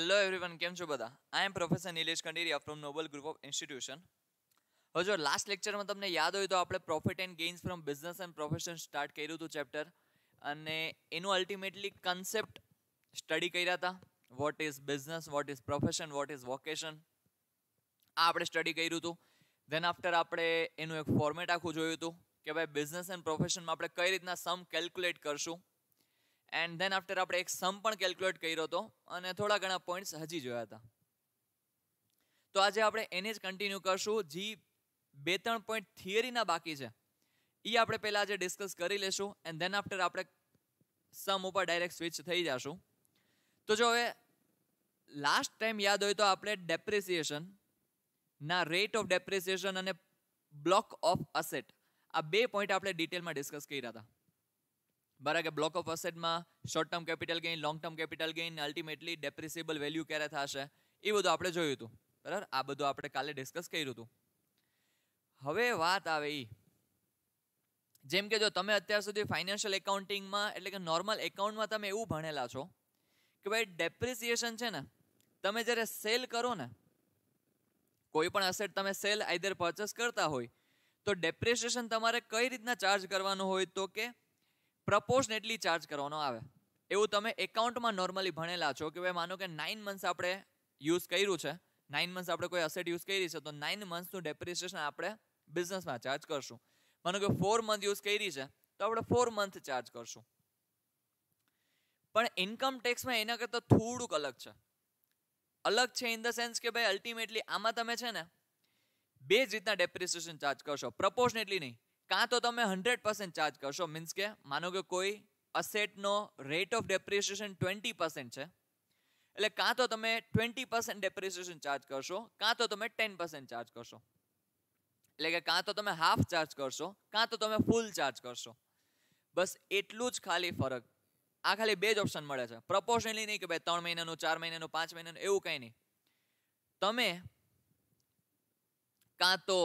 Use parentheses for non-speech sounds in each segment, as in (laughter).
Hello everyone કેમ છો બધા I am professor Nilesh Kandiriya from Noble group of institution હવે લાસ્ટ લેક્ચરમાં તમને યાદ હોય તો આપણે profit and gains from business and profession start કર્યું હતું ચેપ્ટર અને એનું અલ્ટિમેટલી કન્સેપ્ટ સ્ટડી કર્યા હતા what is business what is profession what is vocation આ આપણે સ્ટડી કર્યું હતું ધેન આફ્ટર આપણે એનું એક ફોર્મેટ આખું જોયું હતું કે ભાઈ બિઝનેસ એન્ડ પ્રોફેશનમાં આપણે કઈ રીતના સમ કેલ્ક્યુલેટ કરશું એન્ડ ધેન આફ્ટર આપણે એક સમ પણ કેલ્ક્યુલેટ કર્યો હતો અને થોડા ઘણા પોઈન્ટ્સ હજી જોયા હતા તો આજે આપણે એને જ કન્ટિન્યુ કરશું જે બે ત્રણ પોઈન્ટ થિયરીના બાકી છે એ આપણે પહેલાં આજે ડિસ્કસ કરી લેશું એન્ડ ધેન આફ્ટર આપણે સમ ઉપર ડાયરેક્ટ સ્વિચ થઈ જશું તો જો હવે લાસ્ટ ટાઈમ યાદ હોય તો આપણે ડેપ્રિસિએશન ના રેટ ઓફ ડેપ્રિસિએશન અને બ્લોક ઓફ અસેટ આ બે પોઈન્ટ આપણે ડિટેલમાં ડિસ્કસ કર્યા હતા બરાબર કે બ્લોક ઓફ અસેટમાં short term capital gain long term capital gain ultimately depreciable value ક્યારે થશે એ બધું આપણે જોયું હતું બરાબર આ બધું આપણે કાલે ડિસ્કસ કર્યું હતું હવે વાત આવે એ જેમ કે જો તમે અત્યાર સુધી ફાઇનાન્શિયલ એકાઉન્ટિંગમાં એટલે કે નોર્મલ એકાઉન્ટમાં તમે એવું ભણેલા છો કે ભાઈ ડેપ્રિસિએશન છે ને તમે જ્યારે સેલ કરો ને કોઈ પણ અસેટ તમે સેલ આઈધર પરચેસ કરતા હોય તો ડેપ્રિસિએશન તમારે કઈ રીતના ચાર્જ કરવાનું હોય તો કે એટલી ચાર્જ કરવાનો આવે એવું તમે એકાઉન્ટમાં નોર્મલી ભણેલા છો કે ભાઈ માનો કે નાઇન મંથ્સ આપણે યુઝ કર્યું છે નાઇન મંથ્સ આપણે કોઈ અસેટ યુઝ કરી છે તો નાઇન મંથ્સનું ડેપ્રિસિએશન આપણે બિઝનેસમાં ચાર્જ કરશું માનો કે ફોર મંથ યુઝ કરી છે તો આપણે ફોર મંથ ચાર્જ કરશું પણ ઇન્કમ ટેક્સમાં એના કરતાં થોડુંક અલગ છે અલગ છે ઇન ધ સેન્સ કે ભાઈ અલ્ટિમેટલી આમાં તમે છે ને બે જ રીતના ડેપ્રિસિએશન ચાર્જ કરશો પ્રપોર્શનેટલી નહીં કાં તો તમે હંડ્રેડ પર્સન્ટ ચાર્જ કરશો મીન્સ કે માનો કે કોઈ અસેટનો rate of depreciation twenty percent છે એટલે કાં તો તમે ટ્વેન્ટી પર્સન્ટ ડેપ્રિસિએશન ચાર્જ કરશો કાં તો તમે ટેન પર્સન્ટ ચાર્જ કરશો એટલે કે કાં તો તમે હાફ ચાર્જ કરશો કાં તો તમે ફૂલ ચાર્જ કરશો બસ એટલું જ ખાલી ફરક આ ખાલી બે જ ઓપ્શન મળે છે પ્રપોર્શનલી નહીં કે ભાઈ ત્રણ મહિનાનું ચાર મહિનાનું પાંચ મહિનાનું એવું કંઈ નહીં તમે કાં તો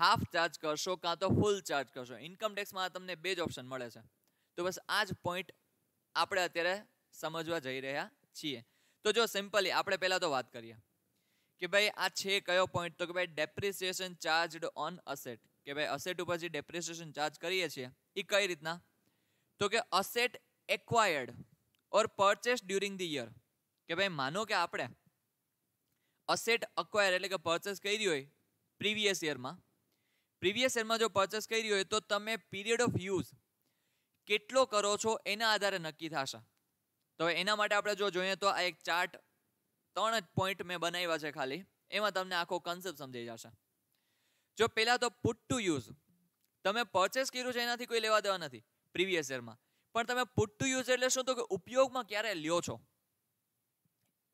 હાફ ચાર્જ કરશો કાં તો ફૂલ ચાર્જ કરશો ઇન્કમ ટેક્સમાં તમને બે જ ઓપ્શન મળે છે તો બસ આ જ પોઈન્ટ આપણે અત્યારે સમજવા જઈ રહ્યા છીએ તો જો સિમ્પલી આપણે પહેલાં તો વાત કરીએ કે ભાઈ આ છે કયો પોઈન્ટ તો કે ભાઈ ડેપ્રિસિએશન ચાર્જડ ઓન અસેટ કે ભાઈ અસેટ ઉપર જે ડેપ્રિસિએશન ચાર્જ કરીએ છીએ એ કઈ રીતના તો કે asset acquired or purchase during the year કે ભાઈ માનો કે આપણે અસેટ અક્વાયર એટલે કે પરચેસ કરી હોય પ્રીવિયસ યરમાં પ્રીવિયસ યરમાં જો પરચેસ કરી હોય તો તમે પીરિયડ ઓફ યુઝ કેટલો કરો છો એના આધારે નક્કી થશે તો એના માટે આપણે જો જોઈએ તો આ એક ચાર્ટ ત્રણ જ પોઈન્ટ મેં બનાવ્યા છે ખાલી એમાં તમને આખો કન્સેપ્ટ સમજાઈ જશે જો પહેલાં તો પુટ ટુ યુઝ તમે પરચેસ કર્યું છે એનાથી કોઈ લેવા દેવા નથી પ્રીવિયસ યરમાં પણ તમે પુટ ટુ યુઝ એટલે શું તો કે ઉપયોગમાં ક્યારે લ્યો છો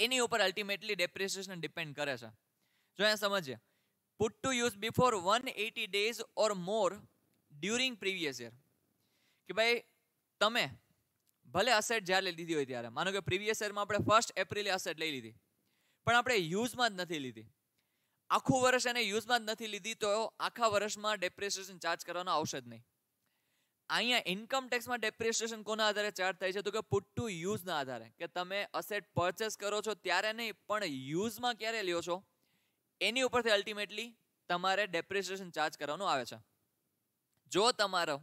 એની ઉપર અલ્ટિમેટલી ડેપ્રિસિએશન ડિપેન્ડ કરે છે જો અહીંયા સમજીએ put to use before 180 days or more during previous year કે ભાઈ તમે ભલે અસેટ જ્યારે લઈ લીધી હોય ત્યારે માનો કે પ્રીવિયસ યરમાં આપણે ફર્સ્ટ એપ્રિલે અસેટ લઈ લીધી પણ આપણે યુઝમાં જ નથી લીધી આખું વર્ષ એને યુઝમાં જ નથી લીધી તો આખા વર્ષમાં ડેપ્રિસિએશન ચાર્જ કરવાનો આવશે જ નહીં અહીંયા ઇન્કમ ટેક્સમાં ડેપ્રિસિએશન કોના આધારે ચાર્જ થાય છે તો કે પુટ ટુ યુઝના આધારે કે તમે અસેટ પરચેસ કરો છો ત્યારે નહીં પણ યુઝમાં ક્યારે લ્યો છો એની ઉપરથી અલ્ટિમેટલી તમારે ડેપ્રિસિએશન ચાર્જ કરવાનું આવે છે જો તમારો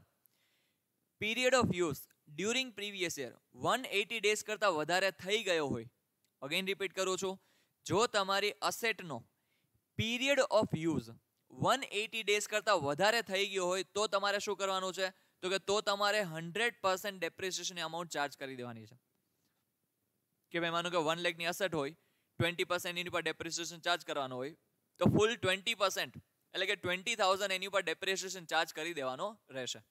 period of use during previous year one eighty days કરતાં વધારે થઈ ગયો હોય અગેન રિપીટ કરું છું જો તમારી અસેટનો period of use one eighty days કરતાં વધારે થઈ ગયો હોય તો તમારે શું કરવાનું છે તો કે તો તમારે hundred percent depreciation amount charge કરી દેવાની છે કે ભાઈ માનો કે વન લેખની અસેટ હોય ટ્વેન્ટી પર્સન્ટ એની પર ડેપ્રિસિએશન ચાર્જ કરવાનો હોય તો ફૂલ ટ્વેન્ટી પર્સન્ટ એટલે કે ટ્વેન્ટી થાઉઝન્ડ એની ઉપર ડેપ્રિસિએશન ચાર્જ કરી દેવાનો રહેશે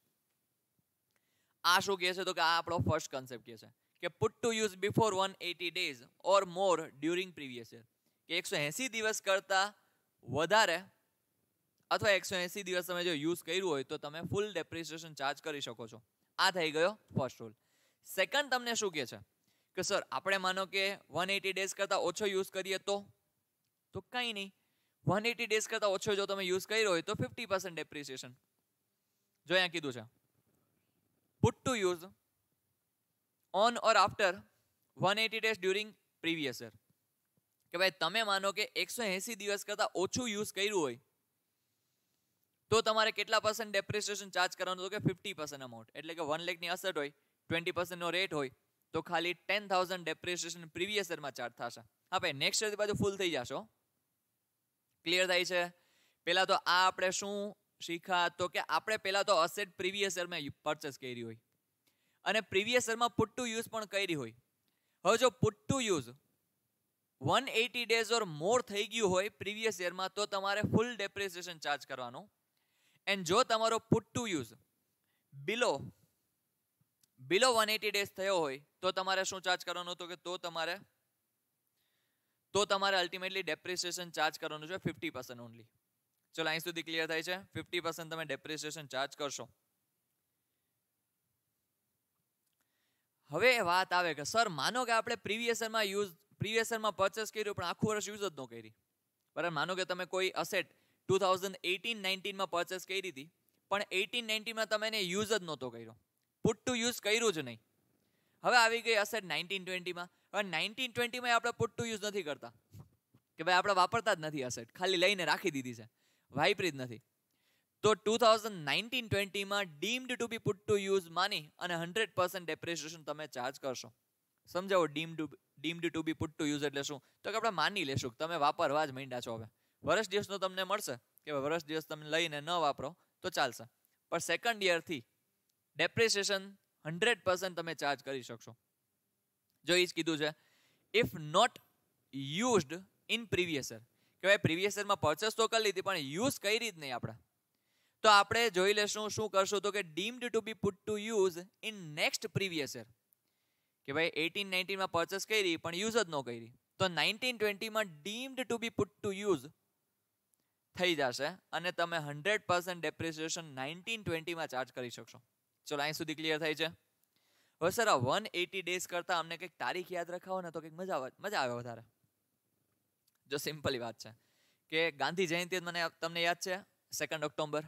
આ શું કહે છે તો કે આ આપણો ફર્સ્ટ કન્સેપ્ટ કહે છે કે put to use before one eighty days or more during previous year કે એકસો એંસી દિવસ કરતાં વધારે અથવા એકસો એંસી દિવસ તમે જો યુઝ કર્યું હોય તો તમે ફૂલ ડેપ્રિસિએશન ચાર્જ કરી શકો છો આ થઈ ગયો ફર્સ્ટ રૂલ સેકન્ડ તમને શું કહે છે કે સર આપણે માનો કે વન એટી ડેઝ કરતાં ઓછો યુઝ કરીએ તો તો કંઈ નહીં વન એટી ડેઝ કરતાં ઓછો જો તમે યુઝ કર્યો હોય તો ફિફ્ટી પર્સન્ટ ડેપ્રિસિએશન જો અહીંયા કીધું છે put to use on or after one eighty days during previous year કે ભાઈ તમે માનો કે એકસો એંસી દિવસ કરતાં ઓછું યુઝ કર્યું હોય તો તમારે કેટલા પર્સન્ટ ડેપ્રિસિએશન ચાર્જ કરવાનું તો કે ફિફ્ટી પર્સન્ટ અમાઉન્ટ એટલે કે વન લેખની અસર હોય ટ્વેન્ટી પર્સન્ટનો રેટ હોય તો ખાલી ટેન થાઉઝન્ડ ડેપ્રિસિએશન પ્રીવિયસ યરમાં ચાર્જ થશે હા ભાઈ નેક્સ્ટ યર બાજુ ફૂલ થઈ જશો ક્લિયર થાય છે પહેલાં તો આ આપણે શું શીખ્યા તો કે આપણે પહેલાં તો અસેટ પ્રીવિયસ યરમાં પરચેસ કરી હોય અને પ્રીવિયસ યરમાં પુટ ટુ યુઝ પણ કરી હોય હવે જો put to use one eighty days or more થઈ ગયું હોય પ્રીવિયસ યરમાં તો તમારે ફૂલ ડેપ્રિસિએશન ચાર્જ કરવાનો એન્ડ જો તમારો put to use below below one eighty days થયો હોય તો તમારે શું ચાર્જ કરવાનો હતો કે તો તમારે તો તમારે અલ્ટિમેટલી ડેપ્રિસિએશન ચાર્જ કરવાનું છે ફિફ્ટી પર્સન્ટ ઓનલી ચલો અહીં સુધી ક્લિયર થાય છે ફિફ્ટી પર્સન્ટ તમે ડેપ્રિસિએશન ચાર્જ કરશો હવે વાત આવે કે સર માનો કે આપણે પ્રીવિયસરમાં યુઝ પ્રીવિયસરમાં પરચેસ કર્યું પણ આખું વર્ષ યુઝ જ ન કરી બરાબર માનો કે તમે કોઈ અસેટ ટુ થાઉઝન્ડ એટીન નાઇન્ટીનમાં પરચેસ કરી હતી પણ એટીન નાઇન્ટીનમાં તમે એને યુઝ જ નહોતો કર્યો પુટ ટુ યુઝ કર્યું જ નહીં હવે આવી ગઈ અસર નાઇન્ટીન ટ્વેન્ટીમાં હવે નાઇન્ટીન ટ્વેન્ટીમાં આપણે પુટ ટુ યુઝ નથી કરતા કે ભાઈ આપણે વાપરતા જ નથી અસેટ ખાલી લઈને રાખી દીધી છે વાપરી જ નથી તો ટુ થાઉઝન્ડ નાઇન્ટીન ટ્વેન્ટીમાં deemed to be put to use માની અને હન્ડ્રેડ પર્સન્ટ ડેપ્રિસિએશન તમે ચાર્જ કરશો સમજાવો deemed deemed to be put to use એટલે શું તો કે આપણે માની લેશું કે તમે વાપરવા જ માંડ્યા છો હવે વર્ષ દિવસનો તમને મળશે કે વર્ષ દિવસ તમે લઈને ન વાપરો તો ચાલશે પણ સેકન્ડ યરથી ડેપ્રિસિએશન હંડ્રેડ પર્સન્ટ તમે ચાર્જ કરી શકશો જો એ જ કીધું છે if not used in previous year કે ભાઈ પ્રીવિયસ પરચેસ તો કરી લીધી પણ યુઝ કઈ રીત નહીં આપણે તો આપણે જોઈ લેશું શું કરશું તો કે deemed to be put to use in next previous year કે ભાઈ એટીન નાઇન્ટીનમાં પરચેસ કરી પણ યુઝ જ ન કરી તો નાઇન્ટીન ટ્વેન્ટીમાં deemed to be put to use થઈ જશે અને તમે હંડ્રેડ પર્સન્ટ ડેપ્રિસિએશન નાઇન્ટીન ટ્વેન્ટીમાં ચાર્જ કરી શકશો ચલો અહીં સુધી ક્લિયર થાય છે હવે સર આ વન એટી ડેઝ કરતા અમને કંઈક તારીખ યાદ રખાવો ને તો કંઈક મજા આવે મજા આવે વધારે જો સિમ્પલી વાત છે કે ગાંધી જયંતિ મને તમને યાદ છે સેકન્ડ ઓક્ટોબર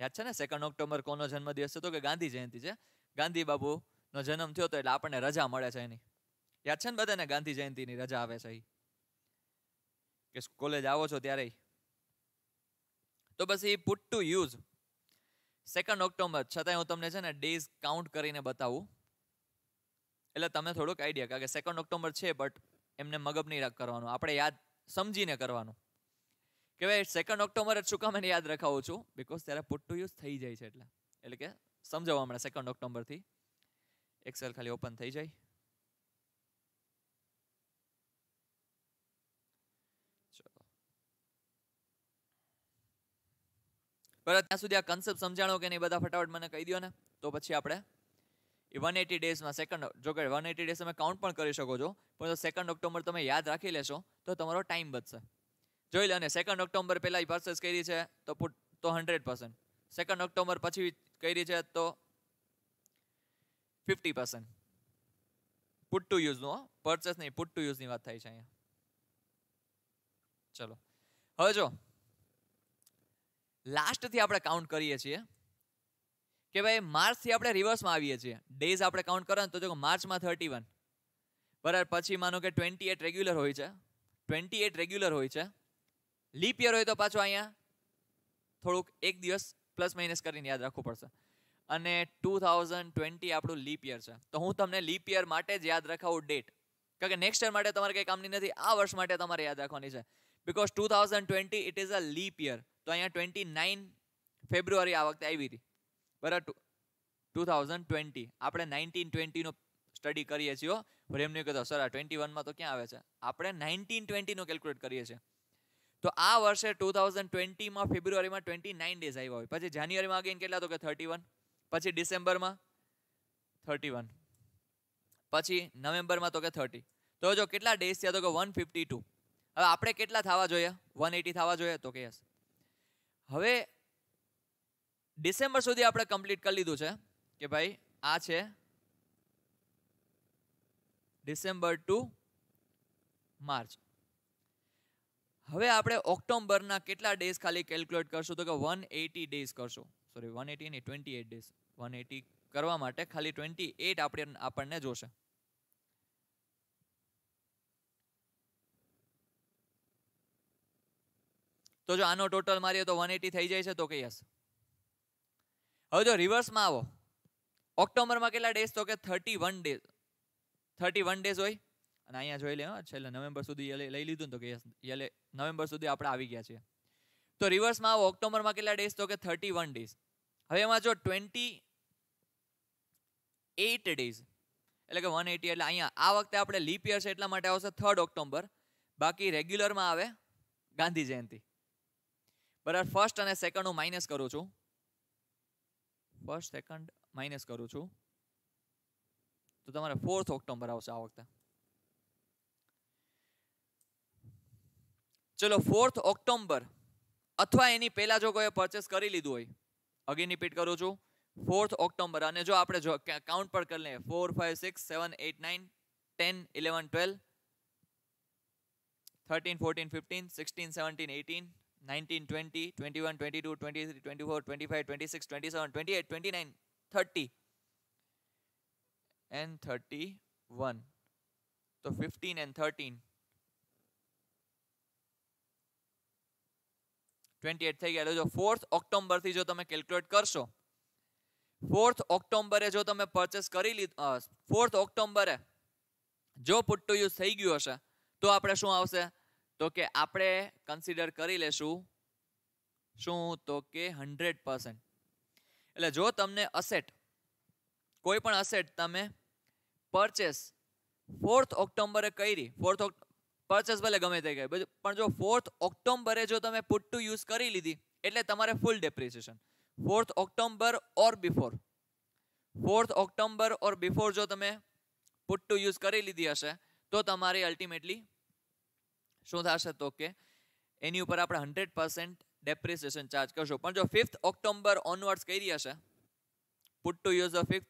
યાદ છે ને સેકન્ડ ઓક્ટોબર કોનો જન્મદિવસ છે તો કે ગાંધી જયંતિ છે ગાંધી બાબુનો જન્મ થયો તો એટલે આપણને રજા મળે છે એની યાદ છે ને બધાને ગાંધી જયંતિની રજા આવે છે એ કે કોલેજ આવો છો ત્યારે તો બસ એ put to use second October છતાંય હું તમને છે ને ડેઝ કાઉન્ટ કરીને બતાવું એટલે તમે થોડુંક આઈડિયા કારણ કે સેકન્ડ ઓક્ટોબર છે બટ એમને મગજ નહીં કરવાનું આપણે યાદ સમજીને કરવાનું કે ભાઈ સેકન્ડ ઓક્ટોબર જ શું કામ એને યાદ રખાવું છું બિકોઝ ત્યારે પુટ ટુ યુઝ થઈ જાય છે એટલે એટલે કે સમજાવવા હમણાં સેકન્ડ ઓક્ટોબરથી એક્સેલ ખાલી ઓપન થઈ જાય પર ત્યાં સુધી આ કન્સેપ્ટ સમજાણો કે નહીં બધા ફટાફટ મને કહી દો ને તો પછી આપણે એ વન એટી ડેઝમાં સેકન્ડ જો કે વન એટી ડેઝ તમે કાઉન્ટ પણ કરી શકો છો પણ સેકન્ડ ઓક્ટોબર તમે યાદ રાખી લેશો તો તમારો ટાઈમ બચશે જોઈ લે અને સેકન્ડ ઓક્ટોબર પહેલાં એ પરચેસ કરી છે તો પુટ તો હંડ્રેડ પર્સન્ટ સેકન્ડ ઓક્ટોબર પછી કરી છે તો ફિફ્ટી પર્સન્ટ પુટ ટુ યુઝનું પરચેસ નહીં પુટ ટુ યુઝની વાત થાય છે અહીંયા ચલો હવે જો લાસ્ટથી આપણે કાઉન્ટ કરીએ છીએ કે ભાઈ માર્ચથી આપણે રિવર્સમાં આવીએ છીએ ડેઝ આપણે કાઉન્ટ કરો ને તો જો માર્ચમાં થર્ટી વન બરાબર પછી માનો કે ટ્વેન્ટી એટ રેગ્યુલર હોય છે ટ્વેન્ટી એટ રેગ્યુલર હોય છે લીપ યર હોય તો પાછો અહીંયા થોડુંક એક દિવસ પ્લસ માઇનસ કરીને યાદ રાખવું પડશે અને ટુ થાઉઝન્ડ ટ્વેન્ટી આપણું લીપ યર છે તો હું તમને લીપ યર માટે જ યાદ રખાવું ડેટ કારણ કે નેક્સ્ટ યર માટે તમારે કંઈ કામની નથી આ વર્ષ માટે તમારે યાદ રાખવાની છે because two thousand twenty it is a leap year તો અહીંયા ટ્વેન્ટી નાઇન ફેબ્રુઆરી આ વખતે આવી હતી બરાબર ટુ થાઉઝન્ડ ટ્વેન્ટી આપણે નાઇન્ટીન ટ્વેન્ટીનો સ્ટડી કરીએ છીએ પણ એમને કહેતો સર આ ટ્વેન્ટી વનમાં તો ક્યાં આવે છે આપણે નાઇન્ટીન ટ્વેન્ટીનો કેલ્ક્યુલેટ કરીએ છીએ તો આ વર્ષે ટુ થાઉઝન્ડ ટ્વેન્ટીમાં ફેબ્રુઆરીમાં ટ્વેન્ટી નાઇન ડેઝ આવ્યા હોય પછી જાન્યુઆરીમાં અગેન કેટલા તો કે થર્ટી વન પછી ડિસેમ્બરમાં થર્ટી વન પછી નવેમ્બરમાં તો કે થર્ટી તો જો કેટલા ડેઝ થયા તો કે વન ફિફ્ટી ટુ હવે આપણે કેટલા થવા જોઈએ વન એટી થવા જોઈએ તો કે યસ હવે ડિસેમ્બર સુધી આપણે કમ્પ્લીટ કરી લીધું છે કે ભાઈ આ છે ડિસેમ્બર ટુ માર્ચ હવે આપણે ઓક્ટોમ્બરના કેટલા ડેઝ ખાલી કેલ્ક્યુલેટ કરશું તો કે વન એટી ડેઝ કરશું સોરી વન એટી નહીં twenty eight days one eighty કરવા માટે ખાલી ટ્વેન્ટી એટ આપણે આપણને જોશે તો જો આનો ટોટલ મારીએ તો વન એટી થઈ જાય છે તો કે યસ હવે જો રિવર્સમાં આવો ઓક્ટોબરમાં કેટલા ડેઝ તો કે thirty one days thirty one days હોય અને અહીંયા જોઈ લે છેલ્લે નવેમ્બર સુધી લઈ લીધું ને તો કે યસ એટલે નવેમ્બર સુધી આપણે આવી ગયા છીએ તો રિવર્સમાં આવો ઓક્ટોબરમાં કેટલા ડેઝ તો કે થર્ટી વન ડેઝ હવે એમાં જો ટ્વેન્ટી એટ ડેઝ એટલે કે વન એટી એટલે અહીંયા આ વખતે આપણે લીપ યર છે એટલા માટે આવશે થર્ડ ઓક્ટોબર બાકી રેગ્યુલરમાં આવે ગાંધી જયંતિ બરાબર ફર્સ્ટ અને સેકન્ડ હું માઇનસ કરું છું ફર્સ્ટ સેકન્ડ માઇનસ કરું છું તો તમારે ફોર્થ ઓક્ટોમ્બર આવશે આ વખતે ચલો ફોર્થ ઓક્ટોમ્બર અથવા એની પહેલા જો કોઈ પરચેસ કરી લીધું હોય અગેન રિપીટ કરું છું ફોર્થ ઓક્ટોમ્બર અને જો આપણે જો કાઉન્ટ પર કરી લઈએ four five six seven eight nine ten eleven twelve thirteen fourteen fifteen sixteen seventeen eighteen 19, 20, 21, 22, 23, 24, 25, 26, 27, 28, 29, 30 and 31. So 15 and 13. 28 થઈ ગયા જો ફોર્થ થી જો તમે કેલ્ક્યુલેટ કરશો ફોર્થ ઓક્ટોબરે જો તમે પરચેસ કરી લીધું ફોર્થ ઓક્ટોબરે જો પુટ્ટુ યુઝ થઈ ગયું હશે તો આપણે શું આવશે તો કે આપણે કન્સિડર કરી લેશું શું તો કે હંડ્રેડ પર્સન્ટ એટલે જો તમને અસેટ કોઈ પણ અસેટ તમે પરચેસ ફોર્થ ઓક્ટોમ્બરે કરી ફોર્થ પરચેસ ભલે ગમે તે ગઈ પણ જો ફોર્થ ઓક્ટોમ્બરે જો તમે પુટ ટુ યુઝ કરી લીધી એટલે તમારે full depreciation fourth October or before fourth October or before જો તમે પુટ ટુ યુઝ કરી લીધી હશે તો તમારી અલ્ટિમેટલી જો થશે તો કે એની ઉપર આપણે 100% ડેપ્રિસિએશન ચાર્જ કરજો પણ જો 5th ઓક્ટોબર ઓનવર્ડસ કહી રહ્યા છે put to use of if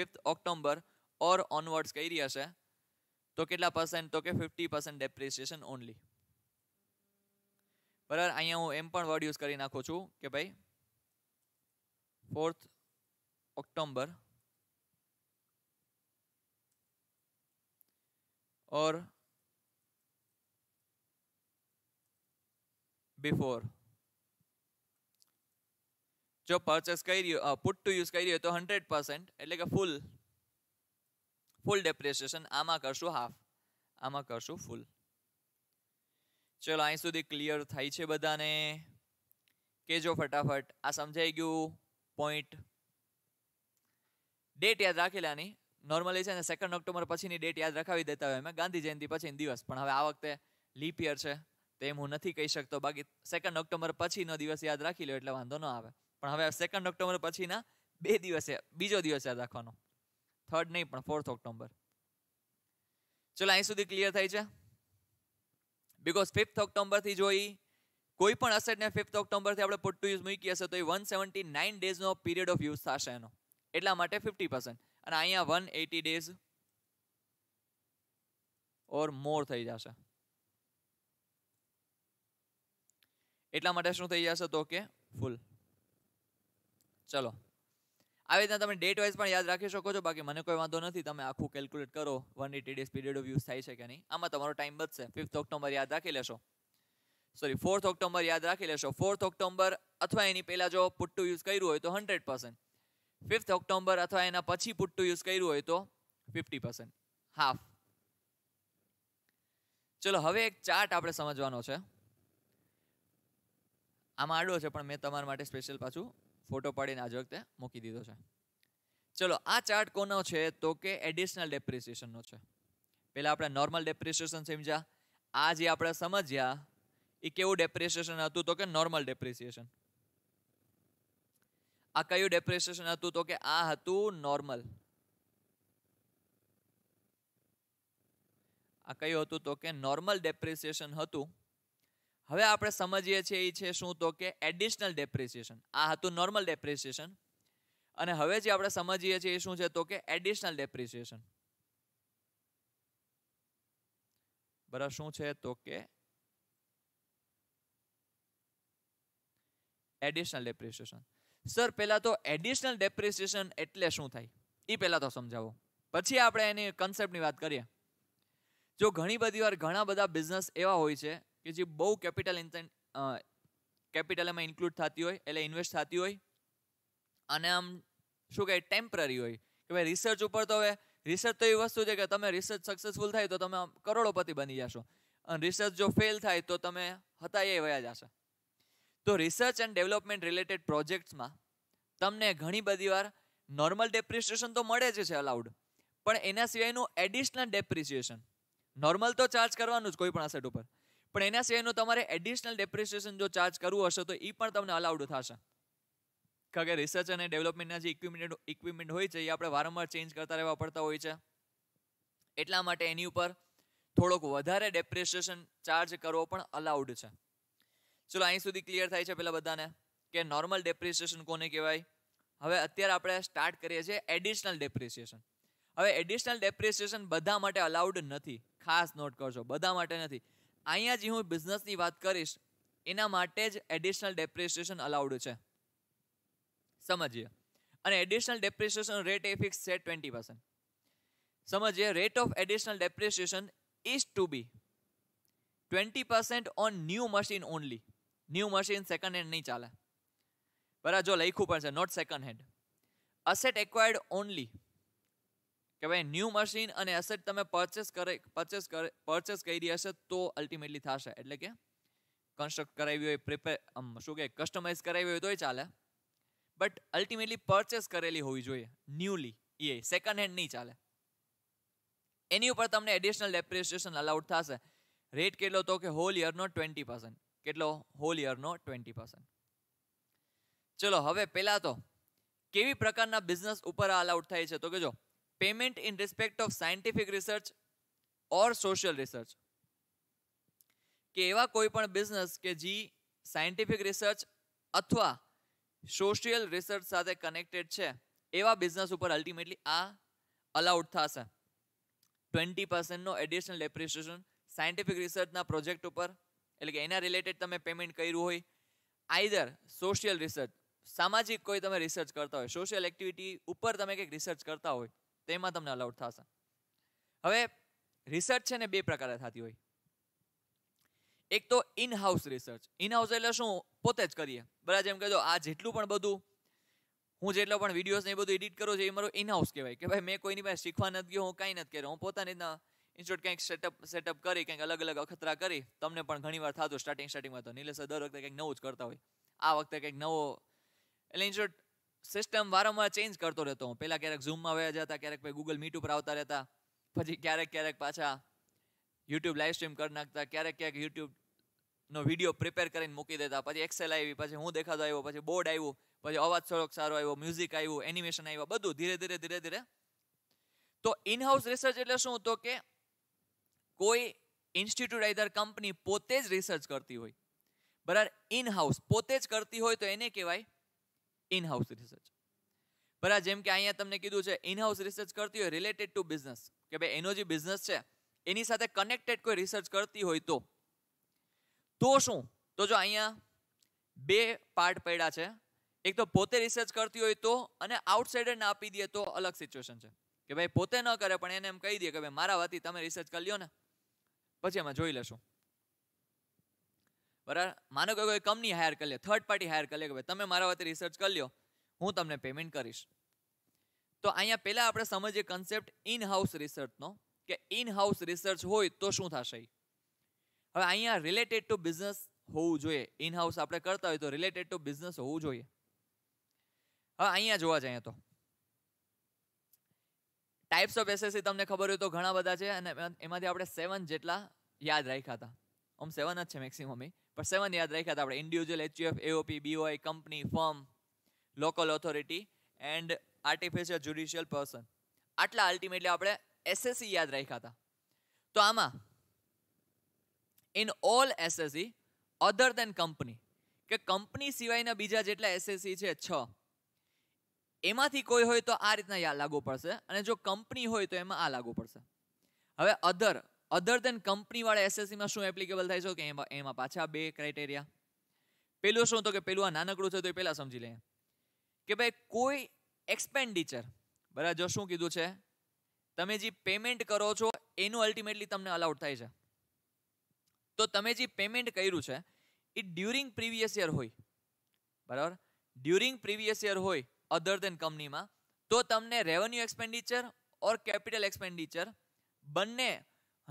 5th October or onwards કહી રહ્યા છે તો કેટલા परसेंट તો કે 50% ડેપ્રિસિએશન ઓન્લી બરાબર અહિયાં હું એમ પણ વાર યુઝ કરી નાખો છું કે ભાઈ 4th ઓક્ટોબર ઓર બિફોર જો પરચેસ કર્યું પુટ ટુ યુઝ કર્યું તો હંડ્રેડ પર્સન્ટ એટલે કે ફૂલ ફૂલ ડેપ્રિસિએશન આમાં કરશું હાફ આમાં કરશું ફૂલ ચલો અહીં સુધી ક્લિયર થાય છે બધાને કેજો ફટાફટ આ સમજાઈ ગયું પોઈન્ટ ડેટ યાદ રાખી લેવાની નોર્મલી છે ને સેકન્ડ ઓક્ટોબર પછીની ડેટ યાદ રખાવી દેતા હોય મેં ગાંધી જયંતિ પછી દિવસ પણ હવે આ વખતે લીપ યર છે તેમ હું નથી કહી શકતો બાકી સેકન્ડ ઓક્ટોબર પછીનો દિવસ યાદ રાખી લો એટલે વાંધો ન આવે પણ હવે સેકન્ડ ઓક્ટોબર પછીના બે દિવસે બીજો દિવસ યાદ રાખવાનો થર્ડ નહીં પણ ફોર્થ ઓક્ટોબર ચલો અહીં સુધી ક્લિયર થાય છે બિકોઝ ફિફ્થ ઓક્ટોબરથી જોઈ કોઈ પણ અસેટને ફિફ્થ ઓક્ટોબરથી આપણે પુટ ટુ યુઝ મૂકી હશે તો એ વન સેવન્ટી નાઇન ડેઝનો પીરિયડ ઓફ યુઝ થશે એનો એટલા માટે ફિફ્ટી પર્સન્ટ અને અહીંયા one eighty days or more થઈ જશે એટલા માટે શું થઈ જશે તો કે ફૂલ ચલો આવી રીતના તમે ડેટ વાઇઝ પણ યાદ રાખી શકો છો બાકી મને કોઈ વાંધો નથી તમે આખું કેલ્ક્યુલેટ કરો one eighty days period of use થાય છે કે નહીં આમાં તમારો ટાઈમ બચશે ફિફ્થ ઓક્ટોબર યાદ રાખી લેશો સોરી ફોર્થ ઓક્ટોબર યાદ રાખી લેશો ફોર્થ ઓક્ટોબર અથવા એની પહેલાં જો પુટ્ટુ યુઝ કર્યું હોય તો હંડ્રેડ પર્સન્ટ ફિફ્થ ઓક્ટોબર અથવા એના પછી પુટ્ટુ યુઝ કર્યું હોય તો ફિફ્ટી પર્સન્ટ હાફ ચલો હવે એક ચાર્ટ આપણે સમજવાનો છે આમાં આડો છે પણ મેં તમારા માટે સ્પેશિયલ પાછું ફોટો પાડીને આજ વખતે મૂકી દીધો છે ચલો આ ચાર્ટ કોનો છે તો કે એડિશનલ ડેપ્રિસિએશનનો છે પહેલાં આપણે નોર્મલ ડેપ્રિસિએશન સમજ્યા આ જે આપણે સમજ્યા એ કેવું ડેપ્રિસિએશન હતું તો કે નોર્મલ ડેપ્રિસિએશન આ કયું ડેપ્રિસિએશન હતું તો કે આ હતું નોર્મલ આ કયું હતું તો કે નોર્મલ ડેપ્રિસિએશન હતું હવે આપણે સમજીએ છીએ એ છે શું તો કે એડિશનલ ડેપ્રિસિએશન આ હતું નોર્મલ ડેપ્રિસિએશન અને હવે જે આપણે સમજીએ છીએ એ શું છે તો કે એડિશનલ ડેપ્રિસિએશન બરાબર શું છે તો કે એડિશનલ ડેપ્રિસિએશન સર પહેલાં તો એડિશનલ ડેપ્રિસિએશન એટલે શું થાય એ પહેલાં તો સમજાવો પછી આપણે એની કન્સેપ્ટની વાત કરીએ જો ઘણી બધી વાર ઘણા બધા બિઝનેસ એવા હોય છે કે જે બહુ કેપિટલ કેપિટલ એમાં ઇન્ક્લુડ થતી હોય એટલે ઇન્વેસ્ટ થતી હોય અને આમ શું કહે ટેમ્પરરી હોય કે ભાઈ રિસર્ચ ઉપર તો હવે રિસર્ચ તો એવી વસ્તુ છે કે તમે રિસર્ચ સક્સેસફુલ થાય તો તમે કરોડોપતિ બની જશો અને રિસર્ચ જો ફેલ થાય તો તમે હતા એ વયા જશે તો રિસર્ચ એન્ડ ડેવલપમેન્ટ રિલેટેડ પ્રોજેક્ટ્સમાં તમને ઘણી બધી વાર નોર્મલ ડેપ્રિસિએશન તો મળે જ છે અલાઉડ પણ એના સિવાયનું એડિશનલ ડેપ્રિસિએશન નોર્મલ તો ચાર્જ કરવાનું જ કોઈ પણ અસેટ ઉપર પણ એના સિવાયનું તમારે એડિશનલ ડેપ્રિસિએશન જો ચાર્જ કરવું હશે તો એ પણ તમને અલાઉડ થશે કારણ કે રિસર્ચ અને ડેવલપમેન્ટના જે ઇક્વિપમેન્ટ ઇક્વિપમેન્ટ હોય છે એ આપણે વારંવાર ચેન્જ કરતા રહેવા પડતા હોય છે એટલા માટે એની ઉપર થોડોક વધારે ડેપ્રિસિએશન ચાર્જ કરવો પણ અલાઉડ છે ચલો અહીં સુધી ક્લિયર થાય છે પેલા બધાને કે નોર્મલ ડેપ્રિસિએશન કોને કહેવાય હવે અત્યારે આપણે સ્ટાર્ટ કરીએ છીએ એડિશનલ ડેપ્રિસિએશન હવે એડિશનલ ડેપ્રિસિએશન બધા માટે અલાઉડ નથી ખાસ નોટ કરજો બધા માટે નથી અહીંયા જે હું બિઝનેસની વાત કરીશ એના માટે જ એડિશનલ ડેપ્રિસિએશન અલાઉડ છે સમજીએ અને એડિશનલ ડેપ્રિસિએશન રેટ એ ફિક્સ છે ટ્વેન્ટી પર્સન્ટ સમજીએ rate of additional depreciation is to be twenty percent on new machine only new machine second hand નહીં ચાલે બરાબર જો લખ્યું પણ છે not second hand asset acquired only કે ભાઈ ન્યૂ મશીન અને એસેટ તમે પરચેસ કરે પરચેસ કરે પરચેસ કરી હશે તો અલ્ટિમેટલી થશે એટલે કે કન્સ્ટ્રક્ટ કરાવી હોય પ્રિપેર આમ શું કહે કસ્ટમાઇઝ કરાવી હોય તોય ચાલે બટ અલ્ટિમેટલી પરચેસ કરેલી હોવી જોઈએ ન્યૂલી એ સેકન્ડ હેન્ડ નહીં ચાલે એની ઉપર તમને એડિશનલ ડેપ્રિસિએશન અલાઉડ થશે રેટ કેટલો તો કે હોલ યરનો ટ્વેન્ટી પર્સન્ટ કેટલો હોલ યરનો ટ્વેન્ટી પર્સન્ટ ચલો હવે પહેલાં તો કેવી પ્રકારના બિઝનેસ ઉપર આ અલાઉડ થાય છે તો કે જો payment in respect of scientific research or social research કે એવા કોઈ પણ બિઝનેસ કે જે સાયન્ટિફિક રિસર્ચ અથવા સોશિયલ રિસર્ચ સાથે કનેક્ટેડ છે એવા બિઝનેસ ઉપર અલ્ટિમેટલી આ અલાઉડ થશે ટ્વેન્ટી પર્સન્ટનો એડિશનલ એપ્રિસિએશન સાયન્ટિફિક રિસર્ચના પ્રોજેક્ટ ઉપર એટલે કે એના રિલેટેડ તમે પેમેન્ટ કર્યું હોય આઈધર સોશિયલ રિસર્ચ સામાજિક કોઈ તમે રિસર્ચ કરતા હોય સોશિયલ એક્ટિવિટી ઉપર તમે કંઈક રિસર્ચ કરતા હોય તેમાં તમને અલાઉડ થશે હવે રિસર્ચ છે ને બે પ્રકારે થતી હોય એક તો ઇન હાઉસ રિસર્ચ ઇન એટલે શું પોતે જ કરીએ બરાબર જેમ કહેજો આ જેટલું પણ બધું હું જેટલો પણ વિડીયોઝ ને એ બધું એડિટ કરું છું એ મારું ઇન હાઉસ કહેવાય કે ભાઈ મેં કોઈની પાસે શીખવા નથી ગયો હું કાંઈ નથી કર્યો હું પોતાની રીતના ઇન્સ્ટિટ્યૂટ કંઈક સેટઅપ સેટઅપ કરી કંઈક અલગ અલગ અખતરા કરી તમને પણ ઘણીવાર થતું સ્ટાર્ટિંગ સ્ટાર્ટિંગમાં તો નીલેશ દર વખતે કંઈક નવું જ કરતા હોય આ વખતે કંઈક નવો એટલે ઇન્સ્ટિટ્યૂટ સિસ્ટમ વારંવાર ચેન્જ કરતો રહેતો હું પહેલાં ક્યારેક ઝૂમમાં વયા જતા ક્યારેક પછી ગૂગલ મીટ ઉપર આવતા રહેતા પછી ક્યારેક ક્યારેક પાછા યુટ્યુબ લાઈવ સ્ટ્રીમ કરી નાખતા ક્યારેક ક્યારેક યુટ્યુબનો વિડીયો પ્રિપેર કરીને મૂકી દેતા પછી એક્સેલ આવી પછી હું દેખાતો આવ્યો પછી બોર્ડ આવ્યું પછી અવાજ સ્વરૂપ સારો આવ્યો મ્યુઝિક આવ્યું એનિમેશન આવ્યું બધું ધીરે ધીરે ધીરે ધીરે તો ઇનહાઉસ રિસર્ચ એટલે શું તો કે કોઈ ઇન્સ્ટિટ્યૂટ આઈધર કંપની પોતે જ રિસર્ચ કરતી હોય બરાબર ઇનહાઉસ પોતે જ કરતી હોય તો એને કહેવાય ઇન રિસર્ચ બરાબર જેમ કે અહીંયા તમને કીધું છે ઇન હાઉસ રિસર્ચ કરતી હોય રિલેટેડ ટુ બિઝનેસ કે ભાઈ એનો જે બિઝનેસ છે એની સાથે કનેક્ટેડ કોઈ રિસર્ચ કરતી હોય તો તો શું તો જો અહીંયા બે પાર્ટ પડ્યા છે એક તો પોતે રિસર્ચ કરતી હોય તો અને આઉટસાઇડરને આપી દઈએ તો અલગ સિચ્યુએશન છે કે ભાઈ પોતે ન કરે પણ એને એમ કહી દે કે ભાઈ મારા વાતી તમે રિસર્ચ કરી લ્યો ને પછી એમાં જોઈ લેશું બરાબર માનો કે કોઈ કંપની હાયર કરી લે થર્ડ પાર્ટી હાયર કરી લે કે ભાઈ તમે મારા વતી રિસર્ચ કરી લો હું તમને પેમેન્ટ કરીશ તો અહીંયા પહેલાં આપણે સમજીએ કન્સેપ્ટ ઇન હાઉસ રિસર્ચનો કે ઇન હાઉસ રિસર્ચ હોય તો શું થશે હવે અહીંયા રિલેટેડ ટુ બિઝનેસ હોવું જોઈએ ઇન હાઉસ આપણે કરતા હોય તો રિલેટેડ ટુ બિઝનેસ હોવું જોઈએ હવે અહીંયા જોવા જઈએ તો ટાઈપ્સ ઓફ એસએસસી તમને ખબર હોય તો ઘણા બધા છે અને એમાંથી આપણે સેવન જેટલા યાદ રાખ્યા હતા આમ સેવન જ છે મેક્સિમમ એ પણ સેવન યાદ રાખ્યા હતા આપણે individual HUF AOP BOI company firm local authority and artificial judicial person આટલા અલ્ટિમેટલી આપણે એસએસસી યાદ રાખ્યા હતા તો આમાં in all assessee other than company કે કંપની સિવાયના બીજા જેટલા એસએસસી છે છ એમાંથી કોઈ હોય તો આ રીતના લાગુ પડશે અને જો કંપની હોય તો એમાં આ લાગુ પડશે હવે અધર અધર દેન કંપનીવાળા એસએસસીમાં શું એપ્લિકેબલ થાય છે કે એમાં એમાં પાછા બે ક્રાઇટેરિયા પેલું શું તો કે પેલું આ નાનકડું છે તો એ પહેલાં સમજી લઈએ કે ભાઈ કોઈ એક્સપેન્ડિચર બરાબર જો શું કીધું છે તમે જે પેમેન્ટ કરો છો એનું અલ્ટિમેટલી તમને અલાઉડ થાય છે તો તમે જે પેમેન્ટ કર્યું છે એ ડ્યુરિંગ પ્રીવિયસ યર હોય બરાબર ડ્યુરિંગ પ્રીવિયસ યર હોય અધર દેન કંપનીમાં તો તમને revenue expenditure or capital expenditure બંને